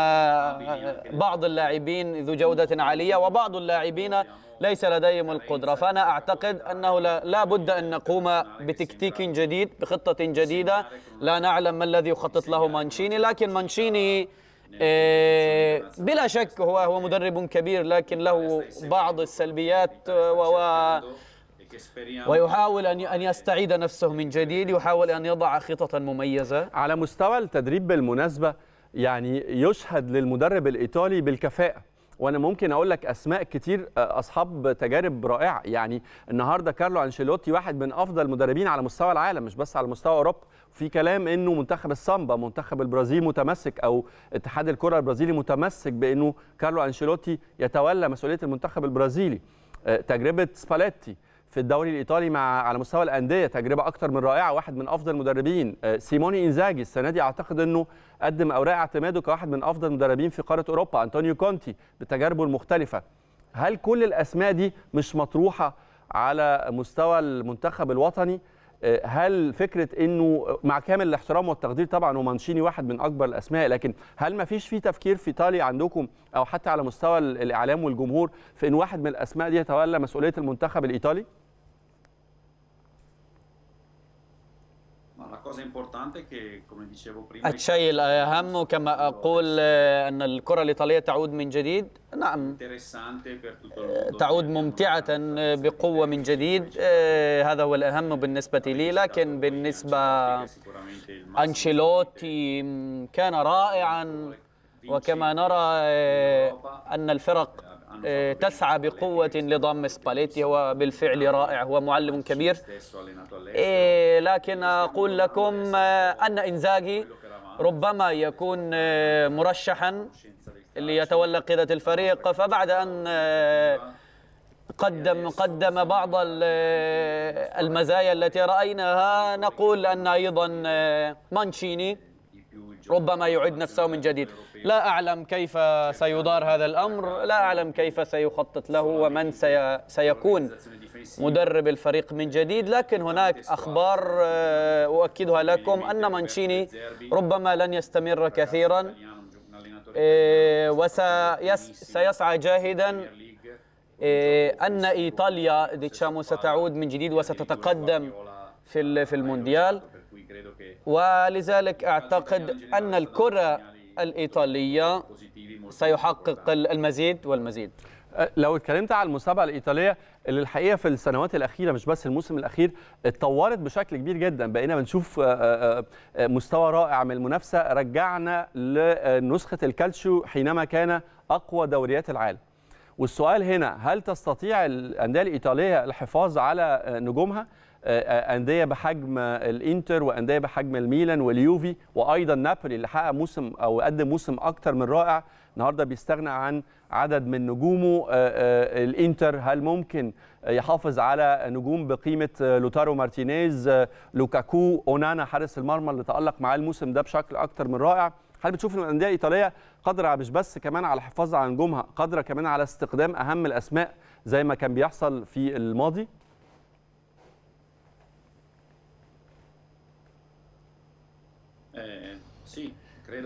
بعض اللاعبين ذو جودة عالية وبعض اللاعبين ليس لديهم القدرة فأنا أعتقد أنه لا بد أن نقوم بتكتيك جديد بخطة جديدة لا نعلم ما الذي يخطط له مانشيني لكن مانشيني إيه، بلا شك هو هو مدرب كبير لكن له بعض السلبيات آه، و ويحاول ان ان يستعيد نفسه من جديد يحاول ان يضع خططا مميزه على مستوى التدريب بالمناسبه يعني يشهد للمدرب الايطالي بالكفاءه وانا ممكن اقول لك اسماء كتير آه، اصحاب تجارب رائعه يعني النهارده كارلو انشيلوتي واحد من افضل المدربين على مستوى العالم مش بس على مستوى اوروبا في كلام انه منتخب السامبا منتخب البرازيل متمسك او اتحاد الكره البرازيلي متمسك بانه كارلو انشيلوتي يتولى مسؤوليه المنتخب البرازيلي آه، تجربه سباليتي في الدوري الايطالي مع على مستوى الانديه تجربه اكثر من رائعه واحد من افضل المدربين آه، سيموني انزاجي السنه دي اعتقد انه قدم اوراق اعتماده كواحد من افضل المدربين في قاره اوروبا انطونيو كونتي بتجاربه المختلفه هل كل الاسماء دي مش مطروحه على مستوى المنتخب الوطني آه، هل فكره انه مع كامل الاحترام والتقدير طبعا ومانشيني واحد من اكبر الاسماء لكن هل ما فيش في تفكير في ايطاليا عندكم او حتى على مستوى الاعلام والجمهور في ان واحد من الاسماء دي يتولى مسؤوليه المنتخب الايطالي؟ الشيء الأهم كما أقول أن الكرة الإيطالية تعود من جديد نعم تعود ممتعة بقوة من جديد هذا هو الأهم بالنسبة لي لكن بالنسبة أنشيلوتي كان رائعا وكما نرى أن الفرق آه، تسعى بقوة لضم سباليتي هو بالفعل رائع هو معلم كبير إيه، لكن أقول لكم آه، أن إنزاغي ربما يكون آه، مرشحا ليتولى قيادة الفريق فبعد أن قدم قدم بعض المزايا التي رأيناها نقول أن أيضا مانشيني ربما يعد نفسه من جديد لا أعلم كيف سيدار هذا الأمر لا أعلم كيف سيخطط له ومن سي سيكون مدرب الفريق من جديد لكن هناك أخبار آه، أؤكدها لكم أن مانشيني ربما لن يستمر كثيرا آه، وسيسعى جاهدا آه، أن إيطاليا ديتشامو ستعود من جديد وستتقدم في المونديال ولذلك أعتقد أن الكرة الإيطالية سيحقق المزيد والمزيد أه، لو اتكلمت على المسابقه الايطاليه اللي الحقيقه في السنوات الاخيره مش بس الموسم الاخير اتطورت بشكل كبير جدا بقينا بنشوف أه، أه، مستوى رائع من المنافسه رجعنا لنسخه الكالتشو حينما كان اقوى دوريات العالم والسؤال هنا هل تستطيع الانديه الايطاليه الحفاظ على نجومها انديه بحجم الانتر وانديه بحجم الميلان واليوفي وايضا نابولي اللي حقق موسم او قدم موسم اكتر من رائع النهارده بيستغنى عن عدد من نجومه آه، آه، الانتر هل ممكن يحافظ على نجوم بقيمه آه، لوتارو مارتينيز لوكاكو اونانا حارس المرمى اللي تالق معاه الموسم ده بشكل اكتر من رائع هل بتشوف ان الانديه الايطاليه قادره مش بس كمان على الحفاظ على نجومها قادره كمان على استخدام اهم الاسماء زي ما كان بيحصل في الماضي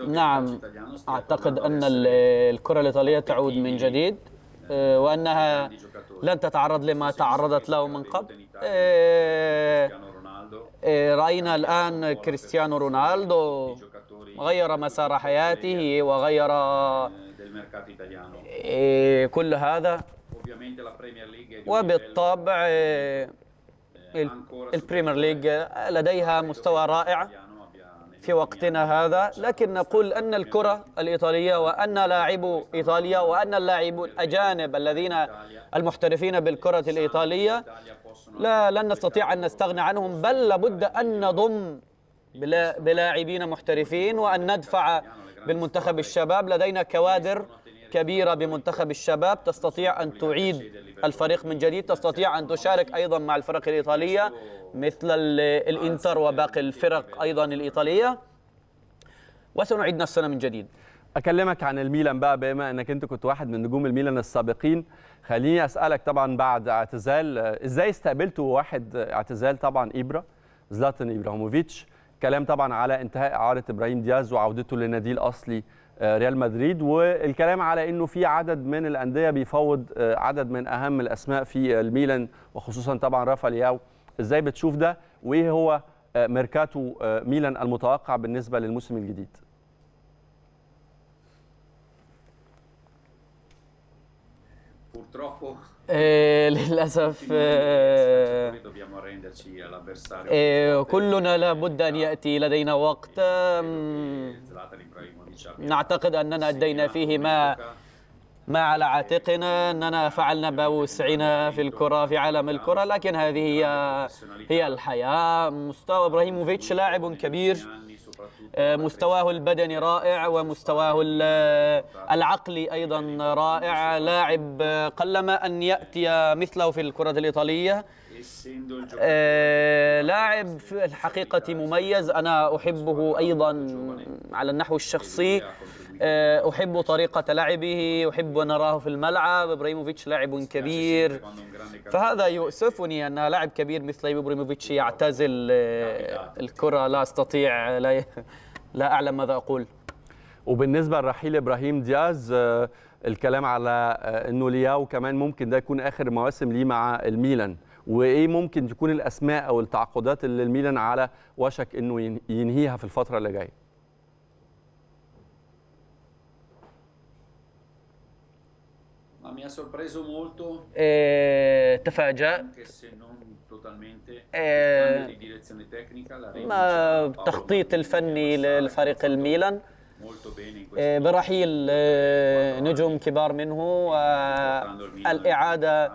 نعم أعتقد أن الكرة الإيطالية تعود من جديد eh, إيه، وأنها لن تتعرض لما تعرضت له من قبل إيه، إيه، رأينا الآن كريستيانو رونالدو غير مسار حياته وغير eh, كل هذا وبالطبع البريمير ليج لديها مستوى رائع في وقتنا هذا لكن نقول أن الكرة الإيطالية وأن لاعبو إيطاليا وأن اللاعب الأجانب الذين المحترفين بالكرة الإيطالية لا لن نستطيع أن نستغنى عنهم بل لابد أن نضم بلاعبين محترفين وأن ندفع بالمنتخب الشباب لدينا كوادر كبيرة بمنتخب الشباب تستطيع أن تعيد الفريق من جديد تستطيع أن تشارك أيضا مع الفرق الإيطالية مثل الإنتر وباقي الفرق أيضا الإيطالية وسنعيد نفسنا من جديد اكلمك عن الميلان بقى بما انك انت كنت واحد من نجوم الميلان السابقين خليني اسالك طبعا بعد اعتزال ازاي استقبلتوا واحد اعتزال طبعا ابرا زلاتان ابراهيموفيتش كلام طبعا على انتهاء اعاره ابراهيم دياز وعودته للنادي الاصلي ريال مدريد والكلام على انه في عدد من الانديه بيفوض عدد من اهم الاسماء في الميلان وخصوصا طبعا رافا لياو ازاي بتشوف ده وايه هو ميركاتو ميلان المتوقع بالنسبه للموسم الجديد للأسف كلنا لابد أن يأتي لدينا وقت نعتقد أننا أدينا فيه ما ما على عاتقنا أننا فعلنا بوسعنا في الكرة في عالم الكرة لكن هذه هي هي الحياة مستوى إبراهيموفيتش لاعب كبير آه، مستواه البدني رائع ومستواه العقلي أيضا رائع لاعب قلما أن يأتي مثله في الكرة الإيطالية Eh, لاعب في الحقيقة مميز أنا أحبه أيضا على النحو الشخصي eh, أحب طريقة لعبه أحب أن أراه في الملعب إبراهيموفيتش لاعب كبير فهذا يؤسفني أن لاعب كبير مثل إبراهيموفيتش يعتزل آه، الكرة لا أستطيع لا, لا أعلم ماذا أقول وبالنسبة لرحيل إبراهيم دياز آه، الكلام على آه، أنه لياو كمان ممكن ده يكون آخر مواسم ليه مع الميلان وايه ممكن تكون الاسماء او التعاقدات اللي الميلان على وشك انه ينهيها في الفتره اللي جايه ما التخطيط eh, eh, الفني للفريق الميلان eh, برحيل نجوم كبار منه والإعادة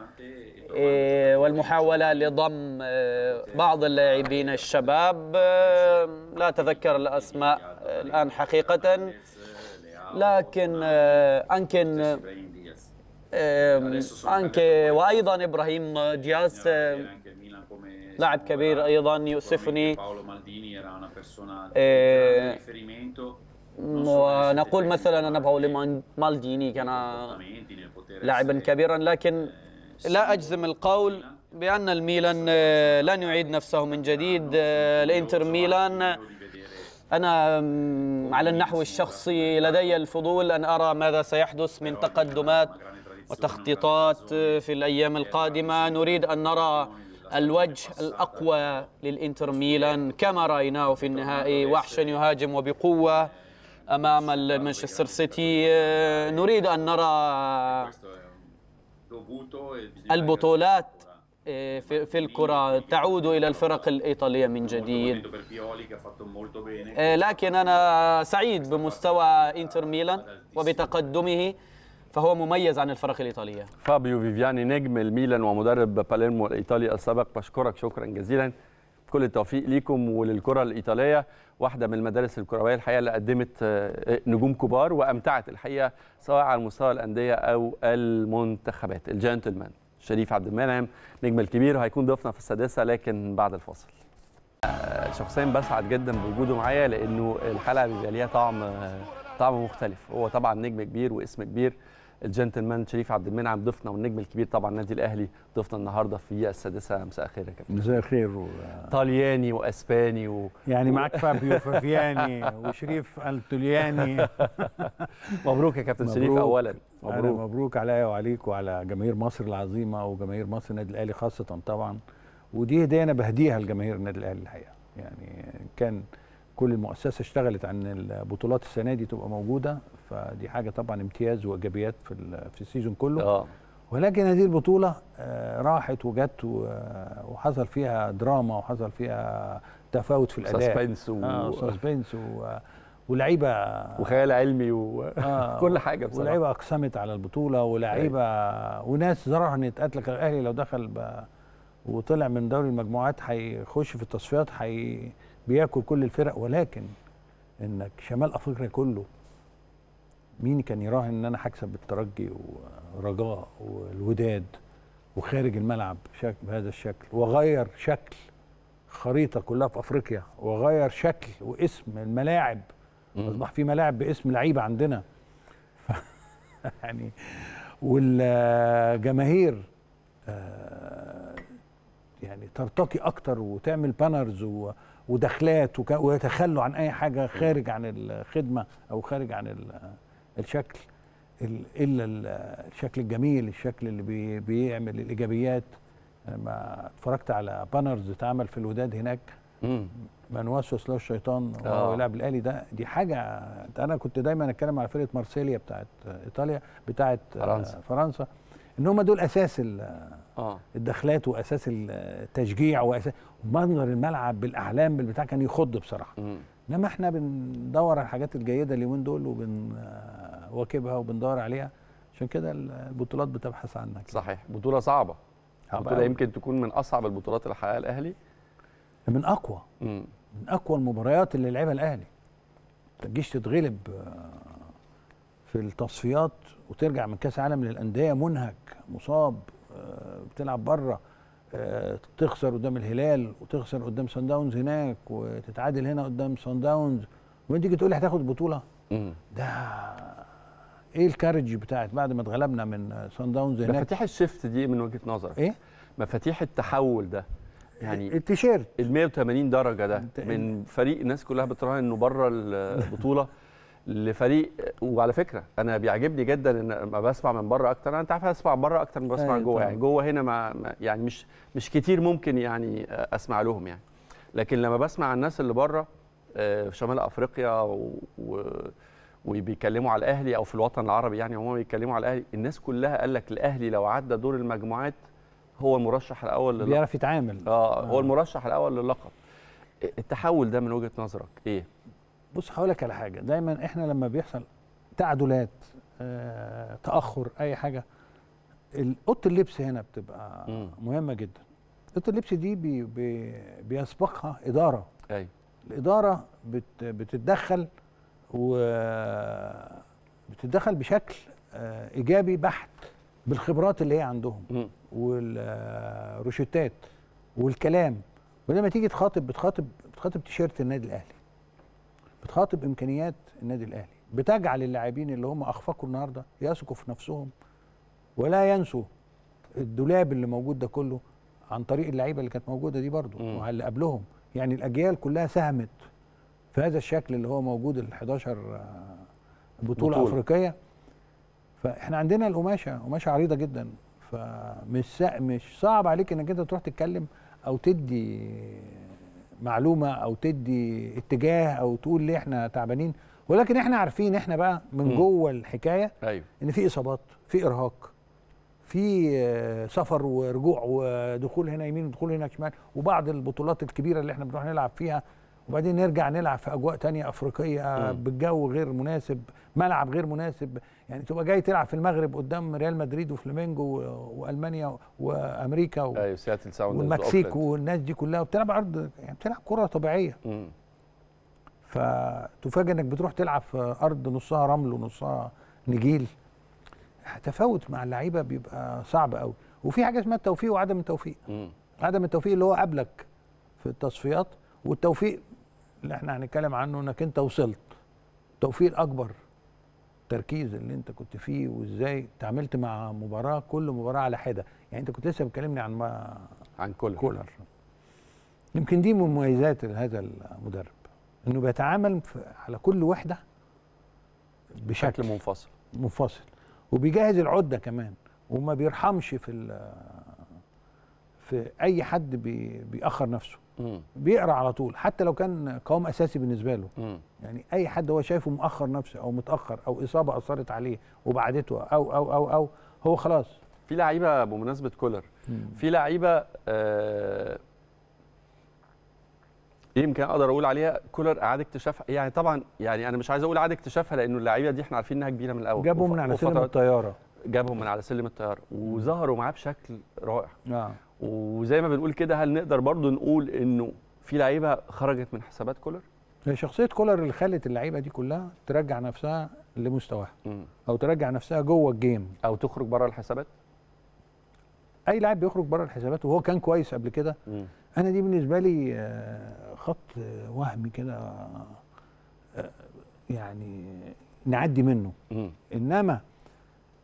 إيه، والمحاولة لضم إيه، بعض اللاعبين الشباب إيه، لا تذكر الأسماء الآن حقيقة لكن أنكن أنكي وأيضا إبراهيم دياس لاعب كبير أيضا يؤسفني ونقول مثلا أن باولو مالديني كان لاعبا كبيرا لكن لا أجزم القول بأن الميلان آه، لن يعيد نفسه من جديد آه، الإنتر ميلان أنا على النحو الشخصي لدي الفضول أن أرى ماذا سيحدث من تقدمات وتخطيطات آه، في الأيام القادمة نريد أن نرى الوجه الأقوى للإنتر ميلان كما رأيناه في النهائي وحشا يهاجم وبقوة أمام المانشستر سيتي نريد أن نرى البطولات في الكرة تعود إلى الفرق الإيطالية من جديد لكن أنا سعيد بمستوى إنتر ميلان وبتقدمه فهو مميز عن الفرق الإيطالية فابيو فيفياني نجم الميلان ومدرب باليرمو الإيطالي السابق بشكرك شكرا جزيلا كل التوفيق ليكم وللكره الايطاليه واحده من المدارس الكرويه الحقيقه اللي قدمت آه، نجوم كبار وامتعت الحقيقه سواء على مستوى الانديه او المنتخبات الجنتلمان شريف عبد المنعم نجم الكبير هيكون ضيفنا في السادسه لكن بعد الفاصل آه، شخصيا بسعد جدا بوجوده معايا لانه الحلقه بيبقى ليها طعم آه، طعم مختلف هو طبعا نجم كبير واسم كبير الجنتلمان شريف عبد المنعم ضيفنا والنجم الكبير طبعا النادي الاهلي ضيفنا النهارده في السادسه مساء الخير يا كابتن مساء الخير و... طلياني واسباني و... يعني معاك فابيو فافياني وشريف التولياني مبروك يا كابتن شريف اولا مبروك مبروك عليا وعليك وعلى جماهير مصر العظيمه وجماهير مصر النادي الاهلي خاصه طبعا ودي هديه انا بهديها لجماهير النادي الاهلي الحقيقه يعني كان كل المؤسسه اشتغلت عن البطولات السنه دي تبقى موجوده فدي حاجه طبعا امتياز وايجابيات في في السيزون كله آه. ولكن هذه البطوله آه، راحت وجت آه، وحصل فيها دراما وحصل فيها تفاوت في الاداء سسبنس و... آه سسبنس و... وخيال علمي وكل آه حاجه بصراحه ولعيبة اقسمت على البطوله ولاعيبه وناس زرعوا قالت لك الاهلي لو دخل ب... وطلع من دوري المجموعات هيخش في التصفيات هي بياكل كل الفرق ولكن انك شمال افريقيا كله مين كان يراهن ان انا هكسب الترجي ورجاء والوداد وخارج الملعب بهذا الشكل وغير شكل خريطه كلها في افريقيا وغير شكل واسم الملاعب اصبح في ملاعب باسم لعيبه عندنا ف... يعني والجماهير آه، يعني ترتقي اكتر وتعمل بانرز ودخلات ويتخلوا عن اي حاجه خارج عن الخدمه او خارج عن الشكل الا الشكل الجميل الشكل اللي بيعمل الايجابيات لما ما اتفرجت على بانرز اتعمل في الوداد هناك من وسوس له الشيطان وهو آه. يلعب الاهلي ده دي حاجه انا كنت دايما اتكلم على فرقه مارسيليا بتاعت ايطاليا بتاعت فرنسا فرنسا ان هم دول اساس آه. الدخلات واساس التشجيع واساس منظر الملعب بالاحلام بالبتاع كان يخض بصراحه انما احنا بندور على الحاجات الجيده اليومين دول وبن واكبها وبندور عليها عشان كده البطولات بتبحث عنك صحيح بطوله صعبه بطوله يمكن تكون من اصعب البطولات اللي حققها الاهلي من اقوى مم. من اقوى المباريات اللي لعبها الاهلي ما تجيش تتغلب آه، في التصفيات وترجع من كاس عالم للانديه منهك مصاب آه، بتلعب بره آه، تخسر قدام الهلال وتخسر قدام سان داونز هناك وتتعادل هنا قدام سان داونز وانت تيجي تقول لي هتاخد بطوله ده ايه الكارج بتاعت بعد ما اتغلبنا من سان داونز هناك مفاتيح الشيفت دي من وجهه نظرك ايه مفاتيح التحول ده يعني, يعني التيشيرت ال 180 درجه ده من إيه؟ فريق الناس كلها بتراهن انه بره البطوله لفريق وعلى فكره انا بيعجبني جدا ان ما بسمع من بره اكتر انا انت عارف اسمع من بره اكتر ما بسمع أيه جوه يعني جوه هنا ما يعني مش مش كتير ممكن يعني اسمع لهم يعني لكن لما بسمع الناس اللي بره آه، في شمال افريقيا و, و وبيتكلموا على الاهلي او في الوطن العربي يعني عموما بيتكلموا على الاهلي الناس كلها قال لك الاهلي لو عدى دور المجموعات هو المرشح الاول للقب بيعرف يتعامل آه, اه هو المرشح الاول للقب التحول ده من وجهه نظرك ايه بص هقول لك على حاجه دايما احنا لما بيحصل تعادلات آه، تاخر اي حاجه اوضه اللبس هنا بتبقى مم. مهمه جدا اوضه اللبس دي بي بي بيسبقها اداره ايوه الاداره بت بتتدخل وبتتدخل بشكل آه، ايجابي بحت بالخبرات اللي هي عندهم والروشتات والكلام ولما تيجي تخاطب بتخاطب بتخاطب تيشيرت النادي الاهلي بتخاطب امكانيات النادي الاهلي بتجعل اللاعبين اللي هم اخفقوا النهارده يثقوا في نفسهم ولا ينسوا الدولاب اللي موجود ده كله عن طريق اللعيبه اللي كانت موجوده دي برضه واللي اللي قبلهم يعني الاجيال كلها ساهمت في هذا الشكل اللي هو موجود ال 11 آه، بطوله, بطولة. افريقيه فاحنا عندنا القماشه قماشه عريضه جدا فمش مش صعب عليك انك انت تروح تتكلم او تدي معلومه او تدي اتجاه او تقول ليه احنا تعبانين ولكن احنا عارفين احنا بقى من جوه الحكايه أيوه. ان في اصابات في ارهاق في آه، سفر ورجوع ودخول هنا يمين ودخول هنا شمال وبعض البطولات الكبيره اللي احنا بنروح نلعب فيها وبعدين نرجع نلعب في اجواء تانية افريقيه بالجو غير مناسب ملعب غير مناسب يعني تبقى جاي تلعب في المغرب قدام ريال مدريد وفلامينجو والمانيا وامريكا و... ايوه والمكسيك والناس دي كلها وبتلعب عرض يعني بتلعب كره طبيعيه فتفاجئ انك بتروح تلعب في ارض نصها رمل ونصها نجيل تفاوت مع اللعيبه بيبقى صعب قوي وفي حاجه اسمها التوفيق وعدم التوفيق عدم التوفيق اللي هو قبلك في التصفيات والتوفيق اللي احنا هنتكلم عنه انك انت وصلت توفيق اكبر التركيز اللي انت كنت فيه وازاي تعاملت مع مباراه كل مباراه على حده يعني انت كنت لسه بتكلمني عن ما عن كولر كولر يمكن دي من مميزات هذا المدرب انه بيتعامل على كل وحده بشكل منفصل منفصل وبيجهز العده كمان وما بيرحمش في في اي حد بيأخر نفسه بيقرا على طول حتى لو كان قوام اساسي بالنسبه له مم. يعني اي حد هو شايفه مؤخر نفسه او متاخر او اصابه اثرت عليه وبعدته او او او او هو خلاص في لعيبه بمناسبه كولر في لعيبه آه يمكن اقدر اقول عليها كولر اعاد اكتشافها يعني طبعا يعني انا مش عايز اقول اعاد اكتشافها لانه اللعيبه دي احنا عارفين انها كبيره من الاول جابوا من على سلم الطياره جابهم من على سلم الطياره وظهروا معاه بشكل رائع آه. وزي ما بنقول كده هل نقدر برضو نقول انه في لعيبه خرجت من حسابات كولر هي شخصيه كولر اللي خلت اللعيبه دي كلها ترجع نفسها لمستواها او ترجع نفسها جوه الجيم او تخرج بره الحسابات اي لاعب بيخرج بره الحسابات وهو كان كويس قبل كده انا دي بالنسبه لي آه، خط وهمي كده آه، آه، يعني نعدي منه انما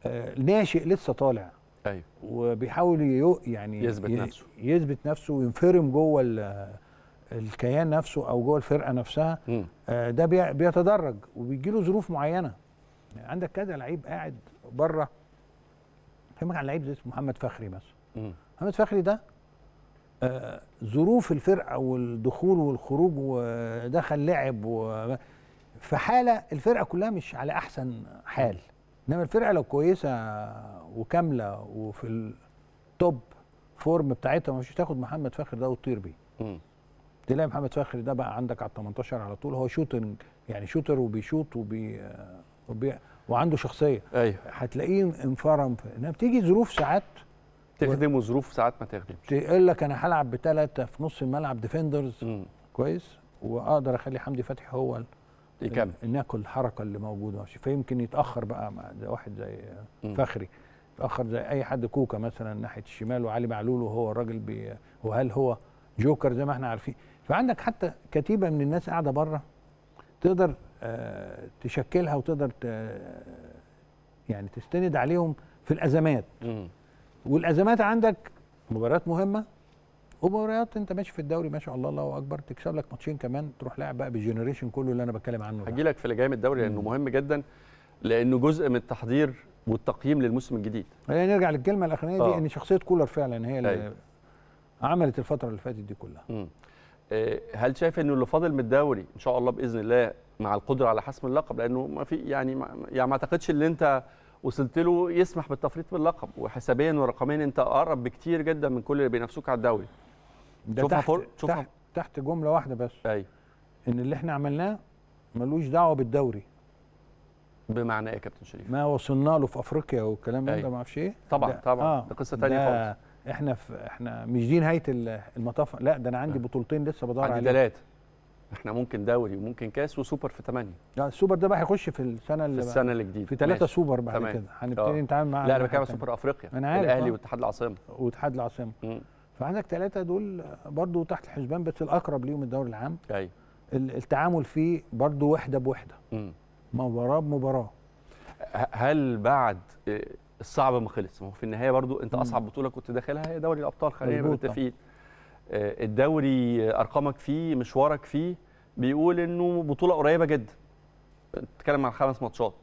آه، ناشئ لسه طالع ايوه وبيحاول يعني يثبت نفسه يثبت نفسه وينفرم جوه الكيان نفسه او جوه الفرقه نفسها آه ده بيتدرج وبيجي له ظروف معينه عندك كذا لعيب قاعد بره فهمك عن لعيب زي محمد فخري مثلا محمد فخري ده آه ظروف الفرقه والدخول والخروج ودخل لعب و في حاله الفرقه كلها مش على احسن حال انما الفرقه لو كويسه وكامله وفي التوب فورم بتاعتها مش تاخد محمد فخر ده وتطير بيه تلاقي محمد فخر ده بقى عندك على 18 على طول هو شوتنج يعني شوتر وبيشوط وبي, آه، وبي وعنده شخصيه ايوه هتلاقيه انفرم انما بتيجي ظروف ساعات تخدم وظروف ساعات ما تخدمش تقول لك انا هلعب بثلاثه في نص الملعب ديفندرز كويس واقدر اخلي حمدي فتحي هو يكمل ناكل الحركه اللي موجوده ماشي فيمكن يتاخر بقى زي واحد زي فخري يتاخر زي اي حد كوكا مثلا ناحيه الشمال وعلي معلول وهو الراجل وهل هو جوكر زي ما احنا عارفين فعندك حتى كتيبه من الناس قاعده بره تقدر آه تشكلها وتقدر يعني تستند عليهم في الازمات والازمات عندك مباريات مهمه ومباريات انت ماشي في الدوري ما شاء الله الله اكبر تكسب لك ماتشين كمان تروح لاعب بقى بالجنريشن كله اللي انا بتكلم عنه هجي لك في اللي جاي من الدوري لانه مهم جدا لانه جزء من التحضير والتقييم للموسم الجديد يعني نرجع للكلمه الاخرانيه دي آه. ان شخصيه كولر فعلا هي اللي أي. طيب. عملت الفتره اللي فاتت دي كلها مم. آه، هل شايف انه اللي فاضل من الدوري ان شاء الله باذن الله مع القدره على حسم اللقب لانه ما في يعني ما يعني ما اعتقدش اللي انت وصلت له يسمح بالتفريط باللقب وحسابيا ورقميا انت اقرب بكتير جدا من كل اللي بينافسوك على الدوري ده تحت, فور... تحت, تحت جمله واحده بس ايوه ان اللي احنا عملناه ملوش دعوه بالدوري بمعنى ايه يا كابتن شريف؟ ما وصلنا له في افريقيا والكلام ده أيوة. ما اعرفش ايه طبعا ده طبعا آه ده قصه ثانيه خالص احنا في احنا مش دي نهايه المطاف لا ده انا عندي بطولتين لسه بدور عليهم عندي ثلاثه احنا ممكن دوري وممكن كاس وسوبر في 8 لا السوبر ده بقى هيخش في السنه اللي في السنه الجديده في ثلاثه سوبر بعد تمام. كده هنبتدي آه. نتعامل مع لا انا بتكلم سوبر افريقيا انا عارف الاهلي آه. واتحاد العاصمه واتحاد العاصمه فعندك ثلاثه دول برضو تحت الحسبان بس الاقرب ليهم الدوري العام ايوه التعامل فيه برضو وحده بوحده مباراه بمباراه هل بعد آه، الصعب ما خلص ما هو في النهايه برضو انت اصعب بطوله كنت داخلها هي دوري الابطال خلينا متفقين آه، الدوري ارقامك فيه مشوارك فيه بيقول انه بطوله قريبه جدا بتتكلم عن خمس ماتشات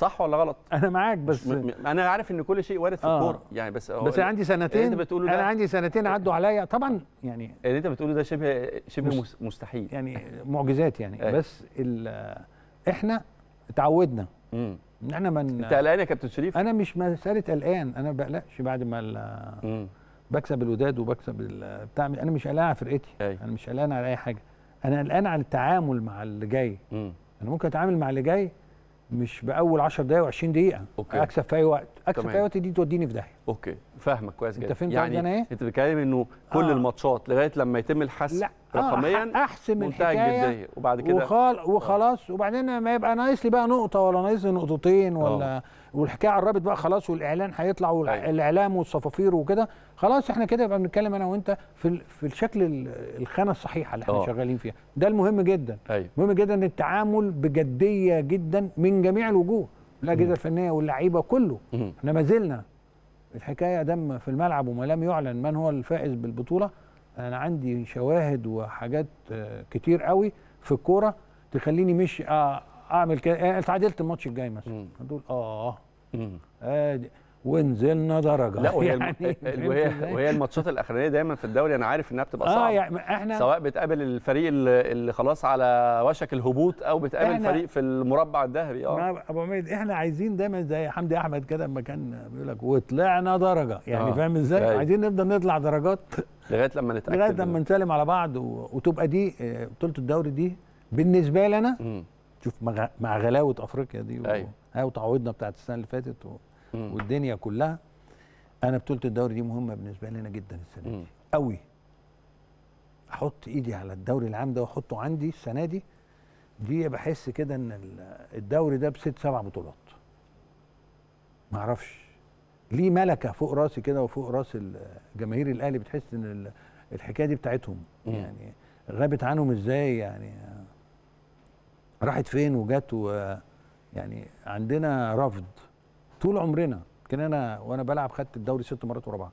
صح ولا غلط انا معاك بس م... م... انا عارف ان كل شيء وارد في آه. الكوره يعني بس بس أنا عندي سنتين إيه ده انا عندي سنتين عدوا عليا طبعا يعني اللي انت بتقوله ده شبه شبه مس... مستحيل يعني معجزات يعني أي. بس ال... احنا اتعودنا ان احنا من انت قلقان يا كابتن شريف انا مش مساله قلقان انا ما بقلقش بعد ما ال... بكسب الوداد وبكسب بتاع انا مش قلقان على فرقتي أي. انا مش قلقان على اي حاجه انا قلقان على التعامل مع اللي جاي انا ممكن اتعامل مع اللي جاي مش باول 10 دقائق و20 دقيقه أوكي. اكسب في اي وقت اكشن كايوتي دي توديني في داهيه اوكي فاهمك كويس جدا انت فهمت يعني انا ايه انت بتتكلم انه كل آه. الماتشات لغايه لما يتم الحسم آه، رقميا آه احسم الحكايه وبعد كده وخال آه. وخلاص آه. وبعدين ما يبقى ناقص لي بقى نقطه ولا ناقص لي نقطتين آه. ولا آه. والحكايه قربت بقى خلاص والاعلان هيطلع والاعلام أيوه. والصفافير وكده خلاص احنا كده يبقى بنتكلم انا وانت في في الشكل الخانه الصحيحه اللي احنا أوه. شغالين فيها ده المهم جدا أيوه. مهم جدا التعامل بجديه جدا من جميع الوجوه الاجهزه الفنيه واللعيبه كله احنا ما زلنا الحكايه دم في الملعب وما لم يعلن من هو الفائز بالبطوله انا عندي شواهد وحاجات آه، كتير قوي في الكوره تخليني مش آه، اعمل كده اتعادلت آه، الماتش الجاي مثلا هدول اه, آه. ونزلنا درجه لا وهي يعني وهي, وهي الماتشات الاخرانيه دايما في الدوري انا عارف انها بتبقى آه، صعبه آه يعني احنا سواء بتقابل الفريق اللي خلاص على وشك الهبوط او بتقابل فريق في المربع الذهبي اه ابو حميد احنا عايزين دايما زي حمدي احمد كده لما كان بيقول لك وطلعنا درجه يعني آه فاهم ازاي أيوه. عايزين نفضل نطلع درجات لغايه لما نتاكد لغايه لما نسلم على بعض وتبقى دي آه، بطوله الدوري دي بالنسبه لنا شوف مع غلاوه افريقيا دي أيوه. وتعويضنا بتاعت السنه اللي فاتت و... والدنيا كلها انا بطوله الدوري دي مهمه بالنسبه لنا جدا السنه دي قوي احط ايدي على الدوري العام ده واحطه عندي السنه دي دي بحس كده ان الدوري ده بست سبع بطولات معرفش ليه ملكه فوق راسي كده وفوق راس جماهير الاهلي بتحس ان الحكايه دي بتاعتهم مم. يعني غابت عنهم ازاي يعني راحت فين وجت و يعني عندنا رفض طول عمرنا يمكن انا وانا بلعب خدت الدوري ست مرات ورا بعض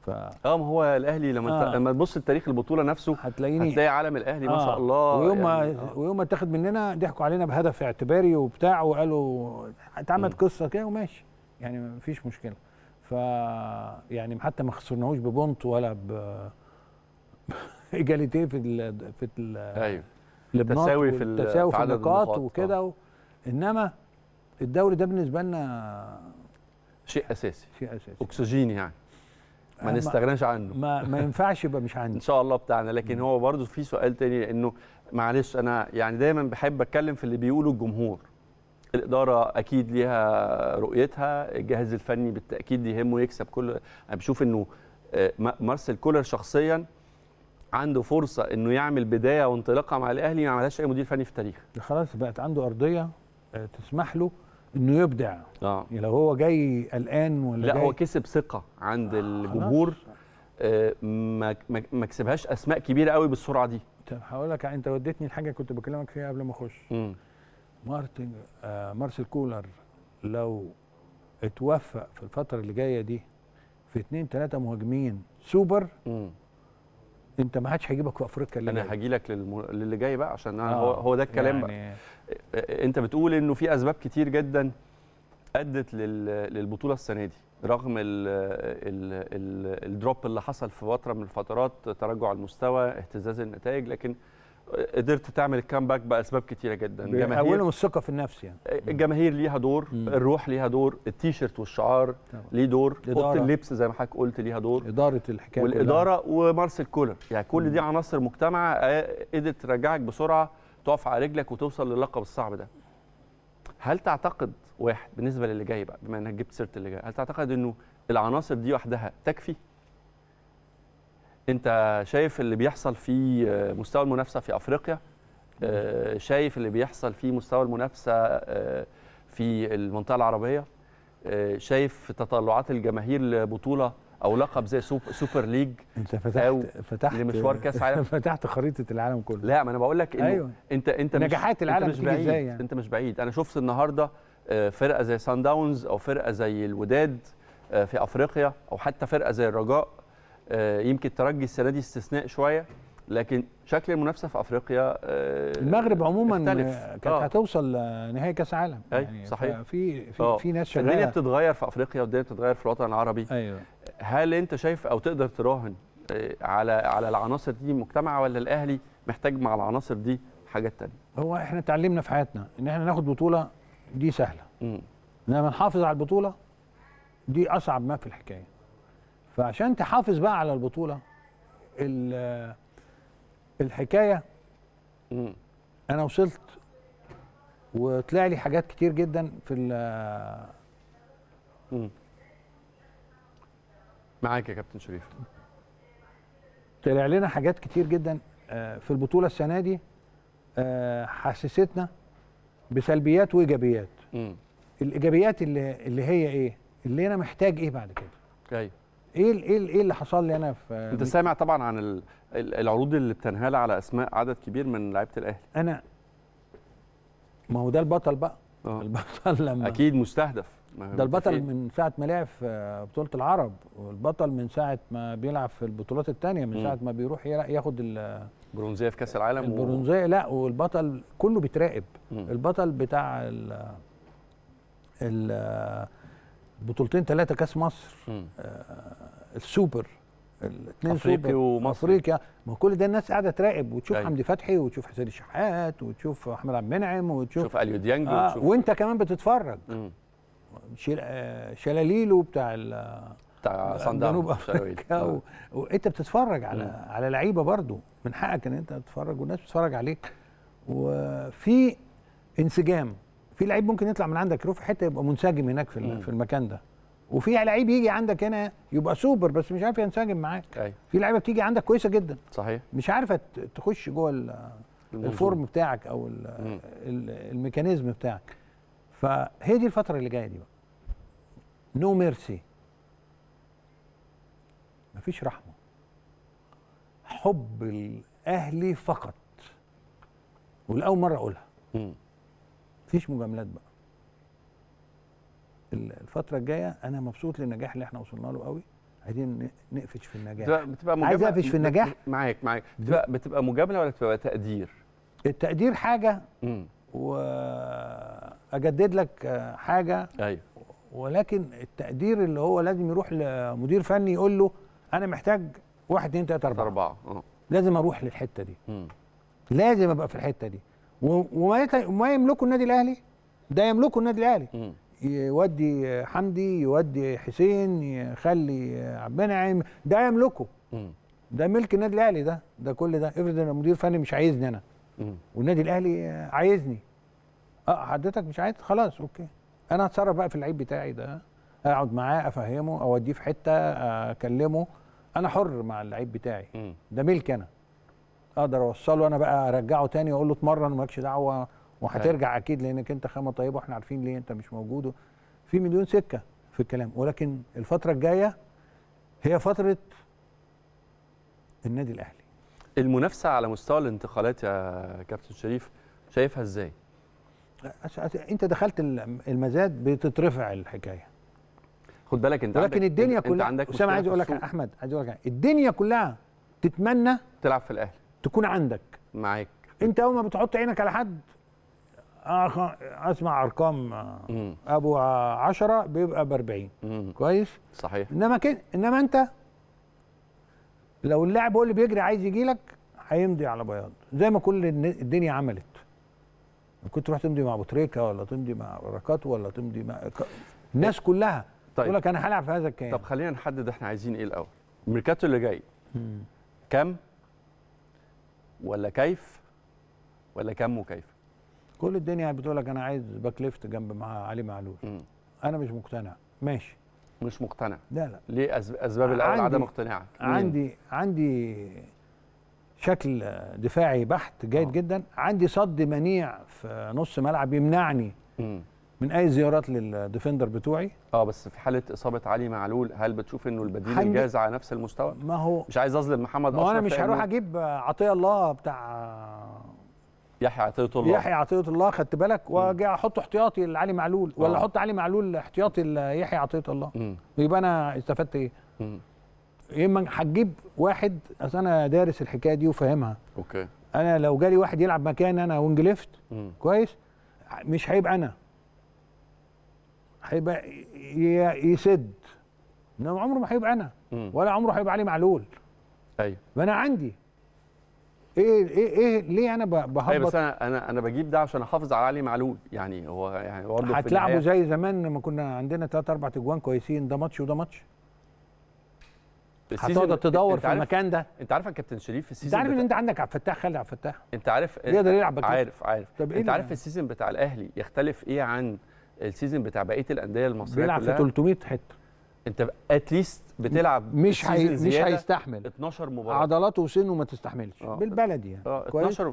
ف اه ما هو الاهلي لما آه. لما تبص لتاريخ البطوله نفسه هتلاقيني هتلاقي عالم الاهلي آه. ما شاء آه. الله ويوم يعني آه. ويوم ما اتاخد مننا ضحكوا علينا بهدف اعتباري وبتاع وقالوا اتعملت قصه كده وماشي يعني ما فيش مشكله ف يعني حتى ما خسرناهوش ببونت ولا ب ايجاليتيه في ال في ال ايوه التساوي في, في عدد النقاط وكده آه. و... انما الدوري ده بالنسبه لنا شيء اساسي شيء اساسي اكسجين يعني ما نستغناش عنه ما ما ينفعش يبقى مش عندي ان شاء الله بتاعنا لكن هو برضه في سؤال تاني لانه معلش انا يعني دايما بحب اتكلم في اللي بيقوله الجمهور الاداره اكيد ليها رؤيتها الجهاز الفني بالتاكيد يهمه يكسب كل انا بشوف انه آه، مارسيل كولر شخصيا عنده فرصه انه يعمل بدايه وانطلاقه مع الاهلي ما عملهاش اي مدير فني في التاريخ خلاص بقت عنده ارضيه آه، تسمح له انه يبدع اه يعني لو هو جاي قلقان ولا لا جاي هو كسب ثقه عند آه الجمهور آه ما ما كسبهاش اسماء كبيره قوي بالسرعه دي طب هقول لك انت وديتني لحاجه كنت بكلمك فيها قبل ما اخش مارتن آه مارسيل كولر لو اتوفق في الفتره اللي جايه دي في اثنين ثلاثه مهاجمين سوبر مم. انت ما حدش هيجيبك في افريقيا اللي انا هاجي لك للم... للي جاي بقى عشان أنا آه، هو هو ده الكلام يعني... بقى انت بتقول انه في اسباب كتير جدا ادت لل... للبطوله السنه دي رغم ال... ال... ال... الدروب اللي حصل في فتره من الفترات تراجع المستوى اهتزاز النتائج لكن قدرت تعمل الكامباك باسباب كتيره جدا جماهير الثقه في النفس يعني الجماهير آه، ليها دور مم. الروح ليها دور التيشيرت والشعار طبعا. ليه دور اوضه اللبس زي ما حضرتك قلت ليها دور اداره الحكايه والاداره ومارسل ومارسيل كولر يعني كل دي عناصر مجتمعه آه، قدرت ترجعك بسرعه تقف على رجلك وتوصل للقب الصعب ده هل تعتقد واحد بالنسبه للي جاي بقى بما انك جبت سيره اللي جاي هل تعتقد انه العناصر دي وحدها تكفي انت آه، آه، شايف اللي بيحصل في مستوى المنافسه في افريقيا شايف اللي بيحصل في مستوى المنافسه في المنطقه العربيه آه، شايف تطلعات الجماهير لبطوله او لقب زي سوبر ليج انت فتحت أو فتحت لمشوار كاس عالم فتحت خريطه العالم كله لا ما انا بقول لك ايوه انت انت نجاحات مش العالم مش بعيد يعني. انت مش بعيد انا شفت النهارده فرقه زي سان داونز او فرقه زي الوداد في افريقيا او حتى فرقه زي الرجاء آه، يمكن الترجي السنه دي استثناء شويه لكن شكل المنافسه في افريقيا آه، المغرب عموما كانت آه. هتوصل نهائي كاس عالم يعني صحيح في في, في ناس شغاله الدنيا بتتغير في افريقيا والدنيا بتتغير في الوطن العربي ايوه هل انت شايف او تقدر تراهن على على العناصر دي مجتمعه ولا الاهلي محتاج مع العناصر دي حاجات ثانيه هو احنا اتعلمنا في حياتنا ان احنا ناخد بطوله دي سهله امم انما نحافظ على البطوله دي اصعب ما في الحكايه فعشان تحافظ بقى على البطوله الحكايه انا وصلت وطلع لي حاجات كتير جدا في ال معاك يا كابتن شريف طلع لنا حاجات كتير جدا آه، في البطوله السنه دي آه، حسستنا بسلبيات وايجابيات الايجابيات اللي اللي هي ايه اللي انا محتاج ايه بعد كده ايوه ايه ايه ايه اللي حصل لي انا في انت سامع طبعا عن العروض اللي بتنهال على اسماء عدد كبير من لعيبه الاهلي انا ما هو ده البطل بقى أوه. البطل لما اكيد مستهدف ده البطل من ساعه ما لعب في بطوله العرب والبطل من ساعه ما بيلعب في البطولات الثانيه من ساعه ما بيروح ياخد البرونزيه في كاس العالم البرونزيه و... لا والبطل كله بيتراقب البطل بتاع ال ال بطولتين ثلاثه كاس مصر آه السوبر الاثنين افريقيا وافريقيا ما كل ده الناس قاعده تراقب وتشوف أيوة. حمدي فتحي وتشوف حسين الشحات وتشوف احمد عبد المنعم وتشوف تشوف اليو ديانج آه وتشوف وانت كمان بتتفرج شل... آه، شلاليلو بتاع ال... بتاع آه، صن جنوب إيه. افريقيا آه. و... وانت بتتفرج على مم. على لعيبه برضو من حقك ان انت تتفرج والناس بتتفرج عليك وفي انسجام في لعيب ممكن يطلع من عندك يروح في حته يبقى منسجم هناك في مم. في المكان ده وفي لعيب يجي عندك هنا يبقى سوبر بس مش عارف ينسجم معاك أيوة. في لعيبه بتيجي عندك كويسه جدا صحيح مش عارفه تخش جوه الفورم بتاعك او الميكانيزم بتاعك فهي دي الفتره اللي جايه دي بقى نو no ميرسي مفيش رحمه حب الاهلي فقط ولاول مره اقولها مم. مفيش مجاملات بقى الفتره الجايه انا مبسوط للنجاح اللي احنا وصلنا له قوي عايزين نقفش في النجاح بتبقى مجاملة عايز اقفش في النجاح معاك معاك بتبقى بتبقى مجامله ولا بتبقى تقدير التقدير حاجه امم واجدد لك حاجه ايوه ولكن التقدير اللي هو لازم يروح لمدير فني يقول له انا محتاج واحد اثنين ثلاثه اربعه اربعه اه. لازم اروح للحته دي مم. لازم ابقى في الحته دي وما يملكه النادي الاهلي ده يملكه النادي الاهلي يودي حمدي يودي حسين يخلي عبد المنعم ده يملكه ده ملك النادي الاهلي ده ده كل ده افرض ان المدير الفني مش عايزني انا والنادي الاهلي عايزني اه حضرتك مش عايز خلاص اوكي انا هتصرف بقى في اللعيب بتاعي ده اقعد معاه افهمه اوديه في حته اكلمه انا حر مع اللعيب بتاعي ده ملك انا اقدر اوصله انا بقى ارجعه تاني واقول له اتمرن ومالكش دعوه وهترجع أيوة. اكيد لانك انت خامه طيبه واحنا عارفين ليه انت مش موجود في مليون سكه في الكلام ولكن الفتره الجايه هي فتره النادي الاهلي المنافسه على مستوى الانتقالات يا كابتن شريف شايفها ازاي انت دخلت المزاد بتترفع الحكايه خد بالك انت ولكن الدنيا كلها انت عندك اسامه عايز اقول لك احمد عايز اقول لك الدنيا كلها تتمنى تلعب في الاهلي تكون عندك معاك انت اول ما بتحط عينك على حد اسمع ارقام ابو 10 بيبقى ب 40 كويس صحيح انما كن... انما انت لو اللاعب هو اللي بيجري عايز يجي لك هيمضي على بياض زي ما كل الدنيا عملت كنت تروح تمضي مع ابو تريكه ولا تمضي مع بركات ولا تمضي مع الناس إيه، كلها طيب يقول لك انا هلعب في هذا الكيان طب خلينا نحدد احنا عايزين ايه الاول الميركاتو اللي جاي كم ولا كيف ولا كم وكيف كل الدنيا يعني بتقول لك انا عايز باك ليفت جنب مع علي معلول مم. انا مش مقتنع ماشي مش مقتنع لا لا ليه اسباب الاول عدم اقتناعك عندي عندي شكل دفاعي بحت جيد آه. جدا عندي صد منيع في نص ملعب يمنعني م. من اي زيارات للديفندر بتوعي اه بس في حاله اصابه علي معلول هل بتشوف انه البديل الجاهز على نفس المستوى ما هو مش عايز اظلم محمد ما انا مش هروح اجيب عطيه الله بتاع يحيى عطيه الله يحيى عطيه الله خدت بالك واجي احط احتياطي لعلي معلول ولا آه. احط علي معلول احتياطي ليحيى عطيه الله يبقى انا استفدت ايه يا اما هتجيب واحد اصل انا دارس الحكايه دي وفاهمها اوكي انا لو جالي واحد يلعب مكان انا ليفت كويس مش هيبقى انا هيبقى يسد انما عمره ما هيبقى انا ولا عمره هيبقى علي معلول ايوه ما انا عندي ايه ايه ايه ليه انا أيوه، بهبط أيوة بس انا انا انا بجيب ده عشان احافظ على علي معلول يعني هو يعني برضه هتلعبوا زي زمان لما كنا عندنا ثلاث اربع اجوان كويسين ده ماتش وده ماتش هتقعد تدور في المكان ده انت عارف الكابتن شريف في السيزون انت عارف ان انت عندك عبد الفتاح خالد عبد الفتاح انت عارف يقدر يلعب باك عارف عارف طب إيه انت عارف يعني؟ السيزون بتاع الاهلي يختلف ايه عن السيزون بتاع بقيه الانديه المصريه بيلعب في 300 حته انت اتليست بتلعب مش حي... مش هيستحمل 12 مباراه عضلاته وسنه ما تستحملش آه. بالبلدي يعني آه. كويس 12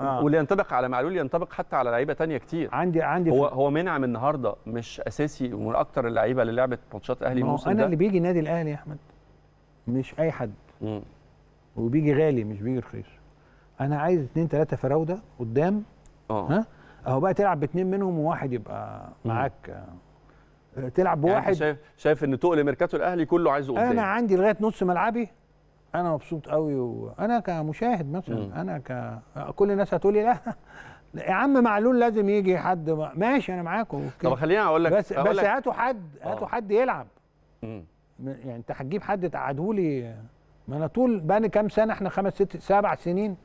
آه. واللي ينطبق على معلول ينطبق حتى على لعيبه تانية كتير عندي عندي هو هو منعم النهارده مش اساسي ومن اكتر اللعيبه اللي لعبت ماتشات اهلي الموسم ده انا اللي بيجي النادي الاهلي يا احمد مش اي حد وبيجي غالي مش بيجي رخيص انا عايز اثنين ثلاثه فراوده قدام اه ها اهو بقى تلعب باثنين منهم وواحد يبقى معاك تلعب يعني بواحد يعني شايف شايف ان تقل ميركاتو الاهلي كله عايزه قدام انا عندي لغايه نص ملعبي انا مبسوط قوي وانا كمشاهد مثلا مم. انا ك كل الناس هتقول لي لا يا عم معلول لازم يجي حد ماشي انا معاكم طب خليني اقول لك بس أقول بس هاتوا حد آه. هاتوا حد يلعب مم. يعني انت هتجيب حد تقعده لي ما انا طول بقى كام سنه احنا خمس ست سبع سنين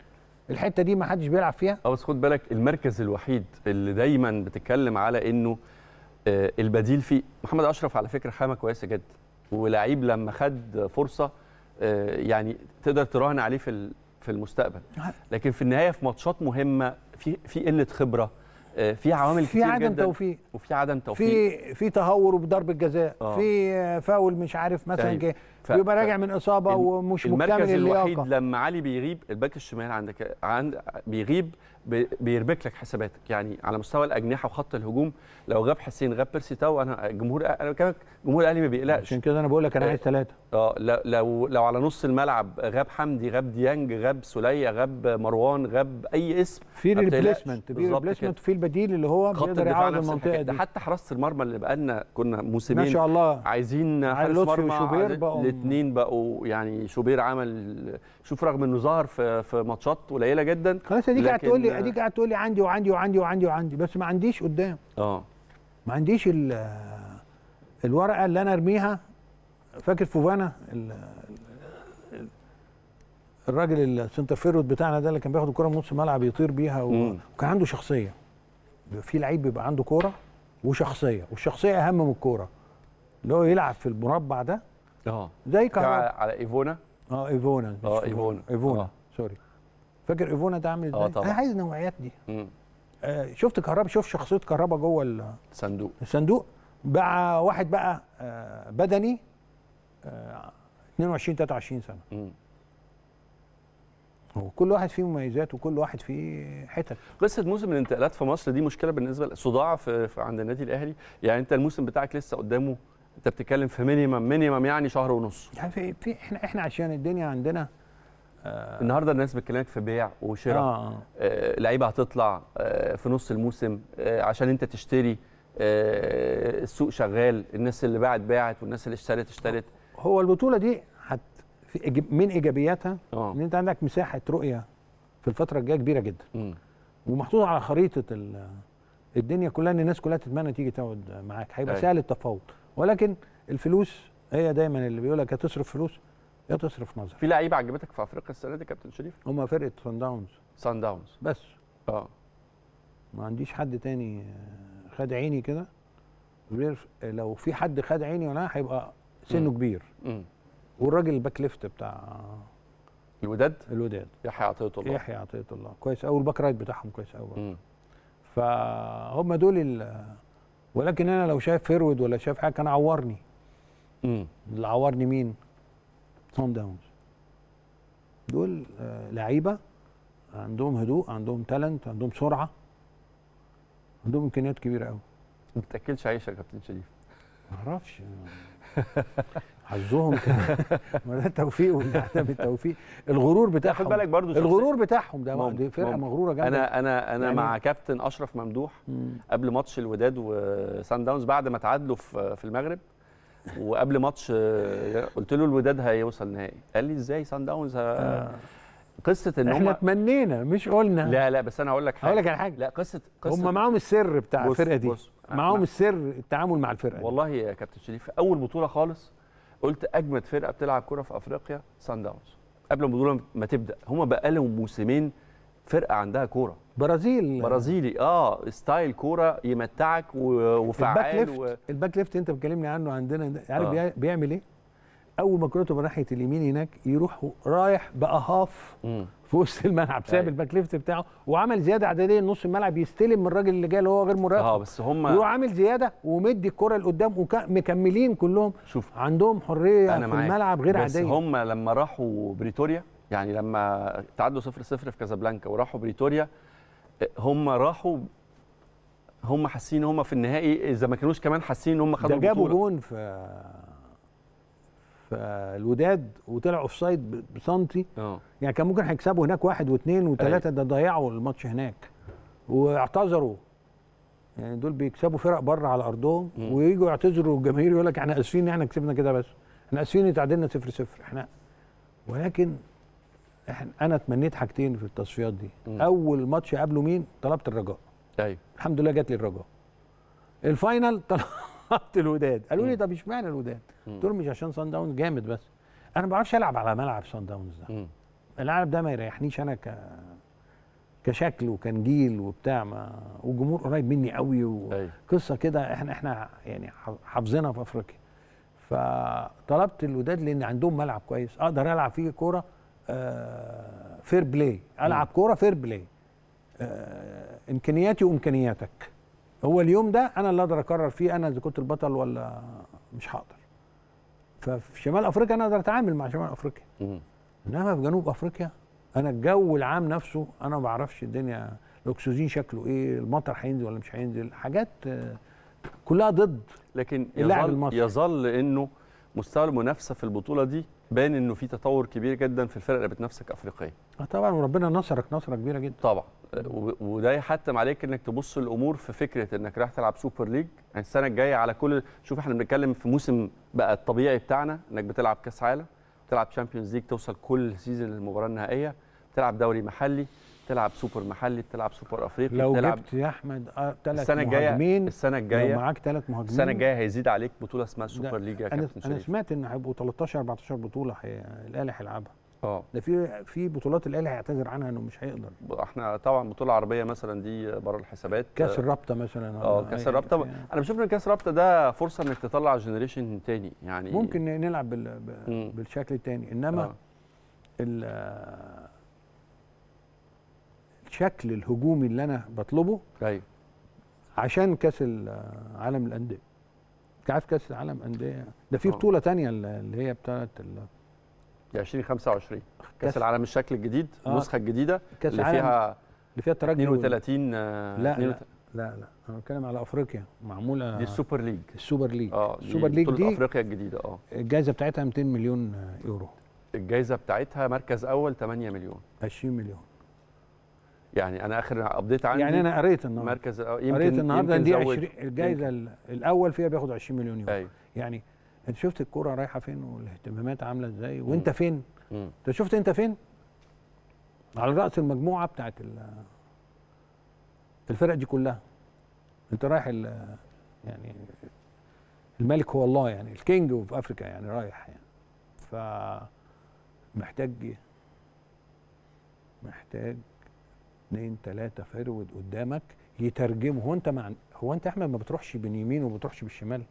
الحته دي ما حدش بيلعب فيها اه بس خد بالك المركز الوحيد اللي دايما بتتكلم على انه آه البديل فيه محمد اشرف على فكره خامه كويسه جدا ولعيب لما خد فرصه آه يعني تقدر تراهن عليه في في المستقبل نعم. لكن في النهايه في ماتشات مهمه في في قله خبره آه في عوامل في كتير عدم جدا توفيق وفي عدم توفيق في في تهور وبضرب الجزاء آه. في فاول مش عارف مثلا جه بيبقى راجع من اصابه ومش مكمل اللياقه المركز الوحيد لما علي بيغيب الباك الشمال عندك عند بيغيب بيربك لك حساباتك يعني على مستوى الاجنحه وخط الهجوم لو غاب حسين غاب بيرسي تاو انا جمهور انا كمان جمهور الاهلي ما بيقلقش عشان كده انا بقول لك انا عايز ثلاثه اه, آه، لو لو على نص الملعب غاب حمدي غاب ديانج غاب سوليه غاب مروان غاب اي اسم في ريبليسمنت في ريبليسمنت في البديل اللي هو بيقدر يعوض المنطقه دي حتى حراسه المرمى اللي بقى لنا كنا موسمين ما شاء الله عايزين حارس مرمى الاثنين بقوا يعني شوبير عمل شوف رغم انه ظهر في في ماتشات قليله جدا خلاص اديك قاعد تقول لي اديك قاعد تقول لي عندي وعندي وعندي وعندي وعندي بس ما عنديش قدام اه ما عنديش الورقه اللي انا ارميها فاكر فوفانا الراجل السنتر فيرود بتاعنا ده اللي كان بياخد الكوره من نص الملعب يطير بيها وكان عنده شخصيه في لعيب بيبقى عنده كوره وشخصيه والشخصيه اهم من الكوره اللي هو يلعب في المربع ده اه زي كهرباء على ايفونا اه ايفونا اه ايفونا ايفونا آه. سوري فاكر ايفونا ده عامل آه، ازاي؟ انا عايز النوعيات دي آه شفت كهرباء شوف شخصيه كهرباء جوه الصندوق الصندوق بقى واحد بقى آه بدني آه 22 23 سنه مم. وكل واحد فيه مميزات وكل واحد فيه حتت قصه موسم الانتقالات في مصر دي مشكله بالنسبه لصداع في عند النادي الاهلي يعني انت الموسم بتاعك لسه قدامه انت بتتكلم في مينيمم مينيمم يعني شهر ونص يعني في, في احنا احنا عشان الدنيا عندنا آه النهارده الناس بتكلمك في بيع وشراء آه،, آه. آه لعيبه هتطلع آه في نص الموسم آه عشان انت تشتري آه السوق شغال الناس اللي باعت باعت والناس اللي اشترت اشترت هو البطوله دي هت من ايجابياتها آه. ان انت عندك مساحه رؤيه في الفتره الجايه كبيره جدا ومحطوطه ومحطوط على خريطه الدنيا كلها ان الناس كلها تتمنى تيجي تقعد معاك هيبقى أيوة. سهل التفاوض ولكن الفلوس هي دايما اللي بيقول لك يا تصرف فلوس يا تصرف نظر في لعيبه عجبتك في افريقيا السنه دي كابتن شريف هم فرقه سان داونز سان داونز بس اه ما عنديش حد تاني آه، خد عيني كده غير لو في حد خد عيني ولا هيبقى سنه مم. كبير مم. والراجل الباك ليفت بتاع الوداد الوداد يحيى عطيه الله يحيى عطيه الله كويس قوي الباك رايت بتاعهم كويس قوي فهم دول ولكن انا لو شايف فيرويد ولا شايف حاجه كان عورني امم اللي عورني مين؟ سان داونز دول آه، لعيبه عندهم هدوء عندهم تالنت عندهم سرعه عندهم امكانيات كبيره قوي ما بتاكلش عيش يا كابتن شريف ما اعرفش حظهم ما ده التوفيق وده بالتوفيق التوفيق الغرور بتاعهم خد بالك برضه الغرور بتاعهم ده دي فرقه مغروره جدا انا انا انا يعني مع كابتن اشرف ممدوح مم. قبل ماتش الوداد وسان داونز بعد ما تعادلوا في المغرب وقبل ماتش قلت له الوداد هيوصل نهائي قال لي ازاي سان داونز آه. قصه ان احنا تمنينا مش قلنا لا لا بس انا هقول لك حاجه هقول لك على حاجه لا قصه قصه هم معاهم السر بتاع الفرقه دي معاهم السر التعامل مع الفرقه والله يا كابتن شريف اول بطوله خالص قلت اجمد فرقه بتلعب كره في افريقيا سان داونز قبل البطوله ما تبدا هم بقى لهم موسمين فرقه عندها كوره برازيل برازيلي اه ستايل كوره يمتعك وفعال الباك ليفت و... الباك ليفت انت بتكلمني عنه عندنا عارف آه. بيعمل ايه اول ما كرته من ناحيه اليمين هناك يروح رايح باهاف في وسط الملعب ساب أيوة. الباك ليفت بتاعه وعمل زياده عدديه نص الملعب يستلم من الراجل اللي جاي اللي هو غير مراقب اه بس هم يروح عامل زياده ومدي الكره لقدام ومكملين كلهم شوف عندهم حريه في الملعب غير بس عاديه بس هم لما راحوا بريتوريا يعني لما تعدوا 0 0 في كازابلانكا وراحوا بريتوريا هم راحوا هم حاسين هم في النهائي اذا ما كانوش كمان حاسين ان هم خدوا البطوله ده جابوا جون في فالوداد آه، وطلع اوف سايد بسنتي اه يعني كان ممكن هيكسبوا هناك واحد واثنين وثلاثه أيوة. ده ضيعوا الماتش هناك واعتذروا يعني دول بيكسبوا فرق بره على ارضهم ويجوا يعتذروا الجماهير يقول لك احنا اسفين ان احنا كسبنا كده بس احنا اسفين ان تعادلنا 0 0 احنا ولكن احنا انا اتمنيت حاجتين في التصفيات دي م. اول ماتش قابله مين طلبت الرجاء ايوه الحمد لله جات لي الرجاء الفاينل طلب خط الوداد قالوا لي طب اشمعنى الوداد؟ قلت لهم مش عشان صن داونز جامد بس انا ما بعرفش العب على ملعب صن داونز ده الملعب ده ما يريحنيش انا ك كشكل وكنجيل وبتاع ما والجمهور قريب مني قوي وقصه كده احنا احنا يعني حافظينها في افريقيا فطلبت الوداد لان عندهم ملعب كويس اقدر العب فيه كوره فير آه، بلاي العب كوره فير بلاي آه، امكانياتي وامكانياتك هو اليوم ده انا اللي اقدر اقرر فيه انا اذا كنت البطل ولا مش هقدر ففي شمال افريقيا انا اقدر اتعامل مع شمال افريقيا انما في جنوب افريقيا انا الجو العام نفسه انا ما بعرفش الدنيا الاكسجين شكله ايه المطر هينزل ولا مش هينزل حاجات آه، كلها ضد لكن اللاعب المصري يظل انه مستوى المنافسه في البطوله دي بان انه في تطور كبير جدا في الفرق اللي بتنافسك افريقيا اه طبعا وربنا نصرك نصره كبيره جدا طبعا وده يحتم عليك انك تبص الامور في فكره انك رايح تلعب سوبر ليج يعني السنه الجايه على كل شوف احنا بنتكلم في موسم بقى الطبيعي بتاعنا انك بتلعب كاس عالم بتلعب تشامبيونز ليج توصل كل سيزون للمباراه النهائيه بتلعب دوري محلي بتلعب سوبر محلي بتلعب سوبر افريقي لو بتلعب جبت يا احمد ثلاث آه، السنه مهاجمين السنه الجايه لو معاك ثلاث مهاجمين السنه الجايه هيزيد عليك بطوله اسمها سوبر ليج يا كابتن أنا سمعت ان هيبقوا 13 14 بطوله الاهلي هيلعبها اه ده في في بطولات الاهلي هيعتذر عنها انه مش هيقدر احنا طبعا بطوله عربيه مثلا دي بره الحسابات كاس الرابطه مثلا اه كاس الرابطه يعني. انا بشوف ان كاس الرابطه ده فرصه انك تطلع جنريشن تاني يعني ممكن نلعب بال... بالشكل التاني انما آه. ال... الشكل الهجومي اللي انا بطلبه ايوه عشان كاس العالم الانديه انت عارف كاس العالم انديه ده في آه. بطوله تانية اللي هي بتاعت 2025 كاس العالم الشكل الجديد آه. النسخه آه. الجديده اللي فيها اللي فيها الترجي 32 آه، لا, لا, لا لا انا بتكلم على افريقيا معموله دي السوبر ليج السوبر ليج اه السوبر ليج دي افريقيا الجديده اه الجائزه بتاعتها 200 مليون آه، يورو الجائزه بتاعتها مركز اول 8 مليون 20 مليون يعني انا اخر ابديت عندي يعني انا قريت النهارده مركز يمكن قريت النهارده دي 20 الجائزه الاول فيها بياخد 20 مليون يورو أيوه. يعني انت شفت الكوره رايحه فين والاهتمامات عامله ازاي وانت فين انت شفت انت فين على راس المجموعه بتاعت الفرق دي كلها انت رايح يعني الملك هو الله يعني الكينج اوف افريكا يعني رايح يعني ف محتاج محتاج اتنين تلاته فرود قدامك يترجموا هو انت مع هو انت يا احمد ما بتروحش يمين وما بتروحش بالشمال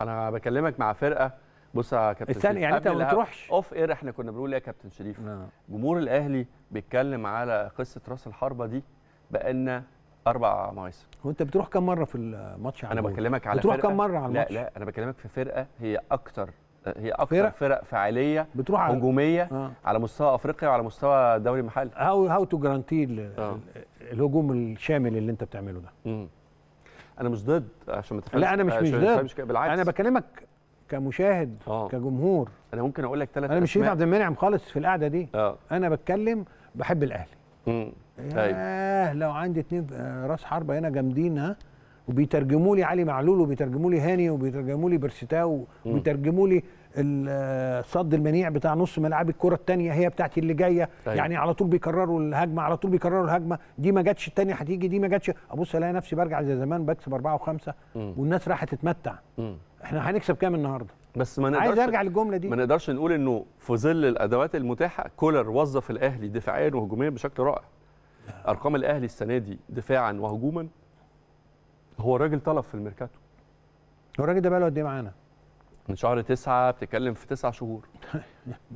انا بكلمك مع فرقه بص يا كابتن الثاني يعني انت ما بتروحش اوف اير احنا كنا بنقول ايه يا كابتن شريف نعم. جمهور الاهلي بيتكلم على قصه راس الحربه دي بقالنا اربع مواسم هو انت بتروح كم مره في الماتش انا بكلمك على بتروح فرقة كم مره على الماتش لا لا انا بكلمك في فرقه هي اكتر هي اكتر فرق, فرق فعاليه بتروح على هجوميه آه. على مستوى افريقيا وعلى مستوى دوري محلي هاو هاو تو جرانتي الهجوم الشامل اللي انت بتعمله ده مم. انا مش ضد عشان ما تفهمش لا انا مش مش ضد بالعكس انا بكلمك كمشاهد أوه. كجمهور انا ممكن اقول لك ثلاث انا مش شريف عبد المنعم خالص في القعده دي أوه. انا بتكلم بحب الاهلي امم آه لو عندي اتنين آه، راس حربه هنا جامدين ها وبيترجموا لي علي معلول وبيترجموا لي هاني وبيترجموا لي برستاو وبيترجموا لي الصد المنيع بتاع نص ملعب الكره الثانيه هي بتاعتي اللي جايه طيب. يعني على طول بيكرروا الهجمه على طول بيكرروا الهجمه دي ما جاتش الثانيه هتيجي دي ما جاتش ابص الاقي نفسي برجع زي زمان بكسب اربعه وخمسه م. والناس رايحه تتمتع احنا هنكسب كام النهارده بس ما نقدرش عايز ارجع للجمله دي ما نقدرش نقول انه في ظل الادوات المتاحه كولر وظف الاهلي دفاعيا وهجوميا بشكل رائع ارقام الاهلي السنه دي دفاعا وهجوما هو الراجل طلب في الميركاتو هو الراجل ده بقاله قد ايه معانا من شهر تسعة بتتكلم في تسع شهور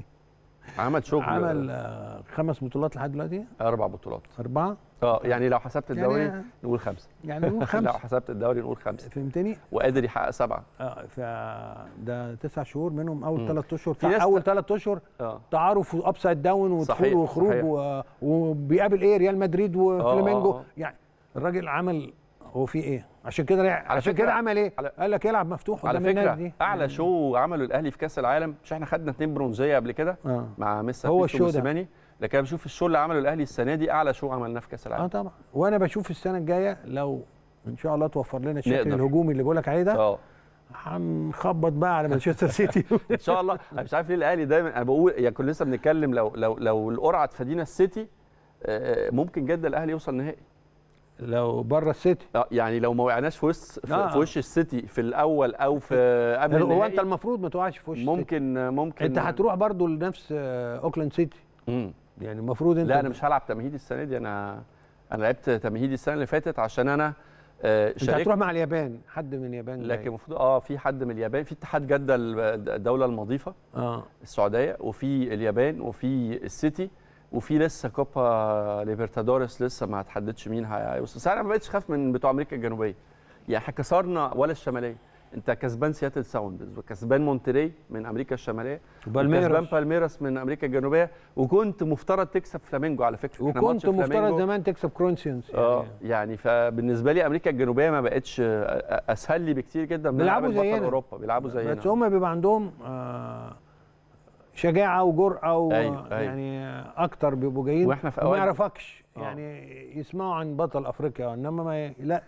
عمل شغل عمل آه، خمس بطولات لحد دلوقتي اربع بطولات اربعه اه يعني لو حسبت الدوري يعني آه، نقول خمسه يعني نقول خمسه لو حسبت الدوري نقول خمسه فهمتني وقادر يحقق سبعه اه فده تسع شهور منهم اول ثلاث اشهر اول ثلاث اشهر آه. تعارف سايد داون ودخول وخروج و... وبيقابل ايه ريال مدريد آه، وفلامينجو آه. يعني الراجل عمل هو في ايه عشان كده عشان كده عمل ايه؟ على... قال لك يلعب مفتوح على فكره اعلى شو عمله الاهلي في كاس العالم مش احنا خدنا اثنين برونزيه قبل كده آه. مع مستر هو الشو ده لكن انا بشوف الشو اللي عمله الاهلي السنه دي اعلى شو عملناه في كاس العالم اه طبعا وانا بشوف السنه الجايه لو ان شاء الله توفر لنا الشكل الهجومي اللي بقول لك عليه ده اه هنخبط بقى على مانشستر سيتي ان شاء الله انا مش عارف ليه الاهلي دايما انا بقول يعني كنا لسه بنتكلم لو لو لو القرعه تفادينا السيتي آه، ممكن جدا الاهلي يوصل نهائي لو بره السيتي اه يعني لو ما وقعناش في وسط آه. نعم. في وش السيتي في الاول او في قبل هو انت المفروض ما توقعش في وش ممكن السيتي. ممكن انت هتروح برضو لنفس آه، اوكلاند سيتي مم. يعني المفروض انت لا انا مش هلعب تمهيدي السنه دي انا انا لعبت تمهيدي السنه اللي فاتت عشان انا آه، شاركت انت هتروح مع اليابان حد من اليابان لكن المفروض اه في حد من اليابان في اتحاد جده الدوله المضيفه اه السعوديه وفي اليابان وفي السيتي وفي لسه كوبا ليبرتادوريس لسه ما اتحددش مين هيوصل بس انا ما بقتش خاف من بتوع امريكا الجنوبيه يعني احنا كسرنا ولا الشماليه انت كسبان سياتل ساوندز وكسبان مونتري من امريكا الشماليه وكسبان بالميراس من امريكا الجنوبيه وكنت مفترض تكسب فلامينجو على فكره وكنت مفترض زمان تكسب كرونسيونز آه، يعني اه يعني فبالنسبه لي امريكا الجنوبيه ما بقتش اسهل لي بكتير جدا من بيلعبوا زينا اوروبا بيلعبوا زينا بس هم بيبقى عندهم آه شجاعه وجرأه و... أيوة،, أيوة يعني اكتر بيبقوا جايين واحنا في ما يعرفكش آه. يعني يسمعوا عن بطل افريقيا انما ما ي... لا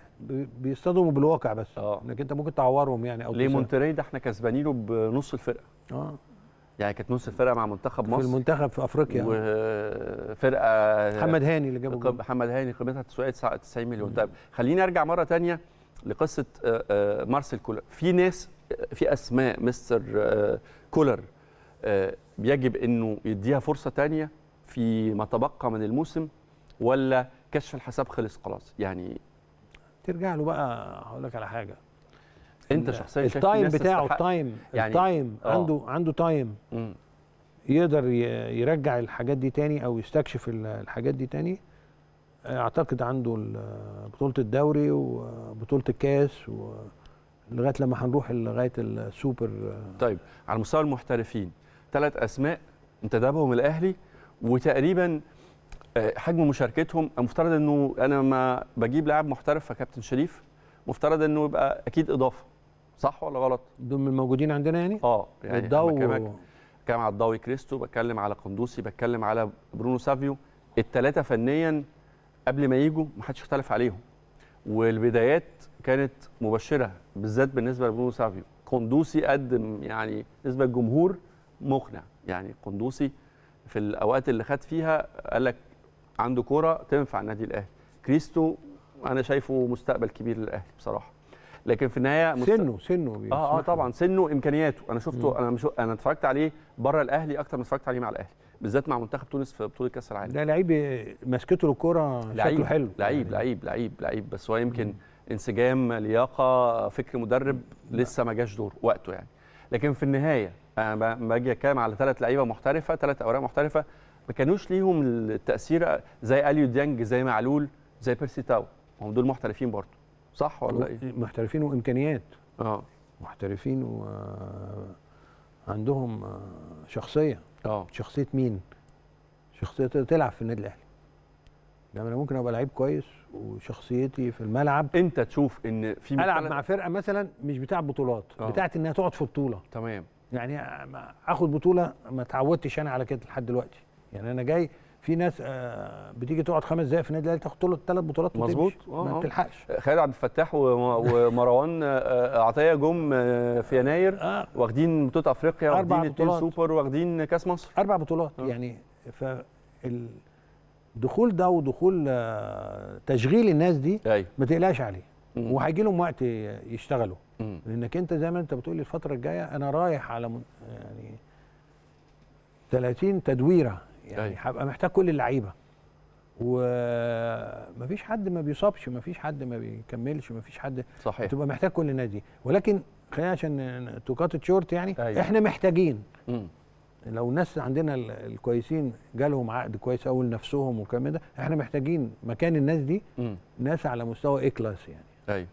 بيصطدموا بالواقع بس أوه. انك انت ممكن تعورهم يعني او ليه مونتري ده احنا كسبانينه بنص الفرقه اه يعني كانت نص الفرقه مع منتخب مصر في المنتخب في افريقيا وفرقه محمد هاني اللي جابه محمد هاني قيمتها 99 90 مليون طيب خليني ارجع مره ثانيه لقصه آه، آه، مارسيل كولر في ناس في اسماء مستر كولر آه، يجب انه يديها فرصه ثانيه في ما تبقى من الموسم ولا كشف الحساب خلص خلاص يعني ترجع له بقى هقول لك على حاجه انت شخصيا التايم بتاعه التايم يعني التايم أوه. عنده عنده تايم يقدر يرجع الحاجات دي تاني او يستكشف الحاجات دي تاني اعتقد عنده بطوله الدوري وبطوله الكاس ولغايه لغايه لما هنروح لغايه السوبر طيب على مستوى المحترفين ثلاث اسماء انتدبهم الاهلي وتقريبا آه، حجم مشاركتهم المفترض انه انا ما بجيب لاعب محترف فكابتن شريف مفترض انه يبقى اكيد اضافه صح ولا غلط؟ دول من الموجودين عندنا يعني؟ اه يعني الضو بتكلم على الضوي كريستو بتكلم على قندوسي بتكلم على برونو سافيو الثلاثه فنيا قبل ما يجوا ما حدش اختلف عليهم والبدايات كانت مبشره بالذات بالنسبه لبرونو سافيو قندوسي قدم يعني بالنسبه للجمهور مقنع يعني قندوسي في الاوقات اللي خد فيها قال لك عنده كوره تنفع النادي الاهلي كريستو انا شايفه مستقبل كبير للاهلي بصراحه لكن في النهايه مست... سنه سنه اه اه طبعا سنه امكانياته انا شفته مم. انا مش انا اتفرجت عليه بره الاهلي اكتر ما اتفرجت عليه مع الاهلي بالذات مع منتخب تونس في بطوله كاس العالم ده لعيب مسكته الكوره شكله حلو لعيب يعني. لعيب لعيب لعيب بس هو يمكن مم. انسجام لياقه فكر مدرب لسه ما جاش دوره وقته يعني لكن في النهايه انا آه، باجي اتكلم على ثلاث لعيبه محترفه ثلاث اوراق محترفه ما كانوش ليهم التاثير زي اليو ديانج زي معلول زي بيرسي تاو هم دول محترفين برضه صح ولا ايه محترفين وامكانيات اه محترفين وعندهم آه، آه، شخصيه اه شخصيه مين شخصيه تلعب في النادي الاهلي يعني انا ممكن ابقى لعيب كويس وشخصيتي في الملعب انت تشوف ان في العب مع فرقه مثلا مش بتاع بطولات بتاعه انها تقعد في بطوله تمام يعني اخد بطوله ما اتعودتش انا على كده لحد دلوقتي يعني انا جاي في ناس آه، بتيجي تقعد خمس دقائق في النادي الاهلي تاخد له ثلاث بطولات مظبوط ما آه، آه. بتلحقش خالد عبد الفتاح ومروان عطيه جم في يناير آه. واخدين بطوله افريقيا واخدين اتنين سوبر واخدين كاس مصر اربع بطولات آه. يعني فالدخول ده ودخول تشغيل الناس دي أي. أيوة. ما تقلقش عليه وهيجي لهم وقت يشتغلوا مم. لانك انت زي ما انت بتقول الفتره الجايه انا رايح على يعني 30 تدويره يعني أيوة. هبقى محتاج كل اللعيبه ومفيش حد ما بيصابش مفيش حد ما بيكملش مفيش حد صحيح تبقى محتاج كل الناس ولكن خلينا عشان توكات شورت يعني أيوة. احنا محتاجين مم. لو الناس عندنا الكويسين جالهم عقد كويس قوي لنفسهم والكلام ده احنا محتاجين مكان الناس دي ناس على مستوى اي كلاس يعني ايوه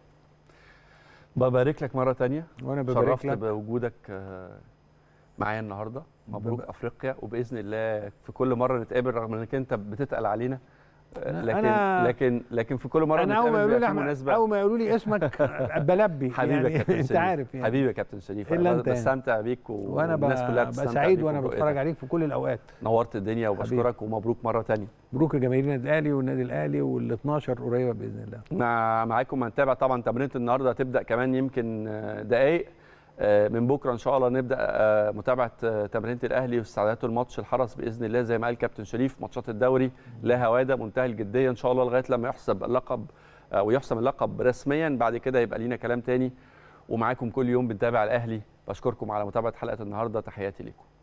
ببارك لك مره تانية وانا ببارك لك بوجودك آه، معايا النهارده مبروك افريقيا وباذن الله في كل مره نتقابل رغم انك انت بتتقل علينا لكن أنا لكن لكن في كل مره انا اول ما يقولوا لي مناسبه اول ما يقولوا لي اسمك بلبي يعني حبيبي يعني كابتن انت عارف يعني حبيبي يا كابتن شريف انا يعني. بستمتع بيك وانا والناس كلها بتستمتع سعيد وانا بتفرج عليك في كل الاوقات نورت الدنيا وبشكرك ومبروك مره ثانيه مبروك لجماهير النادي الاهلي والنادي الاهلي وال 12 قريبه باذن الله مع معاكم هنتابع طبعا تمرينه النهارده هتبدا كمان يمكن آه، دقائق آه، من بكره ان شاء الله نبدا آه، متابعه آه، تمرينه الاهلي واستعداداته لماتش الحرس باذن الله زي ما قال كابتن شريف ماتشات الدوري لا هواده منتهى الجديه ان شاء الله لغايه لما يحسب اللقب ويحسم اللقب رسميا بعد كده يبقى لينا كلام تاني ومعاكم كل يوم بنتابع الاهلي بشكركم على متابعه حلقه النهارده تحياتي ليكم